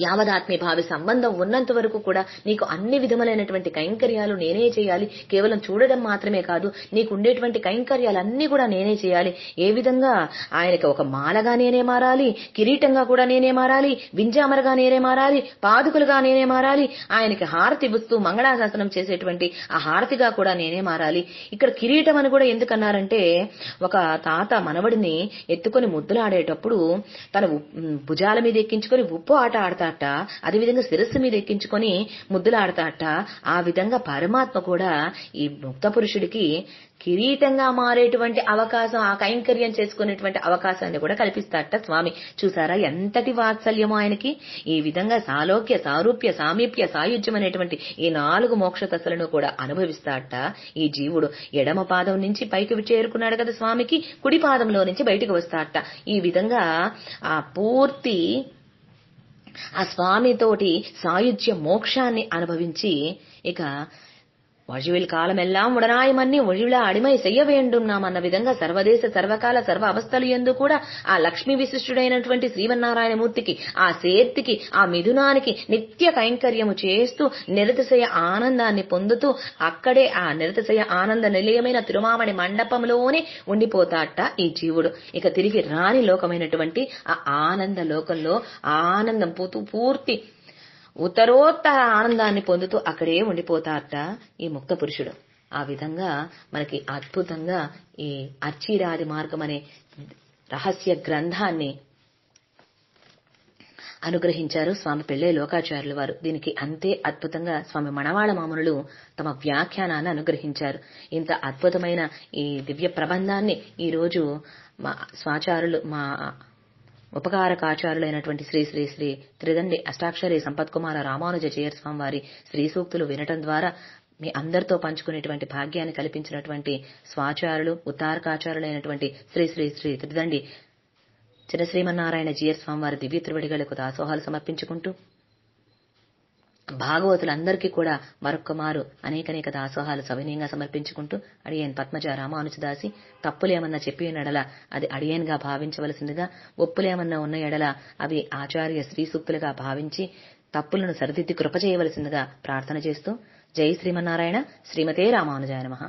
యావదాత్మీ భావి సంబంధం ఉన్నంత వరకు కూడా నీకు అన్ని విధములైనటువంటి కైంకర్యాలు నేనే చేయాలి కేవలం చూడడం మాత్రమే కాదు నీకు ఉండేటువంటి కైంకర్యాలన్నీ కూడా నేనే చేయాలి ఏ విధంగా ఆయనకి ఒక మాలగా నేనే మారాలి కిరీటంగా కూడా నేనే మారాలి వింజామరగా నేనే మారాలి పాదుకులుగా నేనే మారాలి ఆయనకి హారతి ఇస్తూ మంగళాశాసనం చేసేటువంటి ఆ హారతిగా కూడా నేనే మారాలి ఇక్కడ కిరీటం అని కూడా ఎందుకన్నారంటే ఒక తాత మనవడిని ఎత్తుకొని ముద్దులాడేటప్పుడు తన భుజాల మీద ఎక్కించుకొని ఉప్పు ఆట ఆడతాట అదేవిధంగా శిరస్సు మీద ఎక్కించుకొని ముద్దులాడతాట ఆ విధంగా పరమాత్మ కూడా ఈ ముక్త పురుషుడికి కిరీటంగా మారేటువంటి అవకాశం ఆ కైంకర్యం చేసుకునేటువంటి అవకాశాన్ని కూడా కల్పిస్తాట స్వామి చూసారా ఎంతటి వాత్సల్యమో ఆయనకి ఈ విధంగా సాలోక్య సారూప్య సామీప్య సాయుధ్యం అనేటువంటి ఈ నాలుగు మోక్ష దశలను కూడా అనుభవిస్తాట ఈ జీవుడు ఎడమ పాదం నుంచి పైకి చేరుకున్నాడు కదా స్వామికి కుడి పాదంలో నుంచి బయటకు వస్తాట ఈ విధంగా ఆ పూర్తి ఆ స్వామితోటి సాయుధ్య మోక్షాన్ని అనుభవించి ఇక వజువిల్ కాలం உடனாய் மன்னி ஒழிவிழ అడిమై செய்ய నామన్న విధంగా సర్వదేశ సర్వకాల సర్వ అవస్థలు ఎందు కూడా ఆ లక్ష్మీ విశిష్టుడైనటువంటి శ్రీవన్నారాయణమూర్తికి ఆ శేర్తికి ఆ మిథునానికి నిత్య కైంకర్యము చేస్తూ నిరతిశయ ఆనందాన్ని పొందుతూ అక్కడే ఆ నిరతిశయ ఆనంద నిలయమైన తిరుమామణి మండపంలోనే ఉండిపోతాట ఈ జీవుడు ఇక తిరిగి రాని లోకమైనటువంటి ఆ ఆనంద లోకంలో ఆనందం పూర్తి ఉత్తరోత్తర ఆనందాన్ని పొందుతూ అక్కడే ఉండిపోతారట ఈ ముక్త పురుషుడు ఆ విధంగా మనకి అద్భుతంగా ఈ అర్చిరాది మార్గం అనే రహస్య గ్రంథాన్ని అనుగ్రహించారు స్వామి పెళ్లే లోకాచార్యుల వారు దీనికి అంతే అద్భుతంగా స్వామి మణవాళ మామునులు తమ వ్యాఖ్యానాన్ని అనుగ్రహించారు ఇంత అద్భుతమైన ఈ దివ్య ప్రబంధాన్ని ఈ రోజు మా స్వాచారులు మా ఉపకారకాచార్యులైనటువంటి శ్రీ శ్రీ శ్రీ త్రిదండి అష్టాక్షరి సంపత్కుమార రామానుజ చేయర్ స్వామివారి శ్రీ సూక్తులు వినటం ద్వారా మీ అందరితో పంచుకునేటువంటి భాగ్యాన్ని కల్పించినటువంటి స్వాచారులు ఉత్తారకాచారులైనటువంటి శ్రీ శ్రీ శ్రీ త్రిదండి చిన్న శ్రీమన్నారాయణ జీయర్ స్వామివారి దివ్య త్రివడిగలకు దాసోహాలు సమర్పించుకుంటూ భాగవతులందరికీ కూడా మరొక్కమారు అనేకనేక దాసోహాలు సవినీయంగా సమర్పించుకుంటూ అడియన్ పద్మజ రామానుజదాసి తప్పులేమన్నా చెప్పియున్నడల అది అడియన్గా భావించవలసిందిగా ఒప్పులేమన్నా ఉన్న ఎడల అవి ఆచార్య శ్రీ సూక్తులుగా భావించి తప్పులను సరిదిద్ది కృప చేయవలసిందిగా ప్రార్థన చేస్తూ జై శ్రీమన్నారాయణ శ్రీమతే రామానుజాయ నమః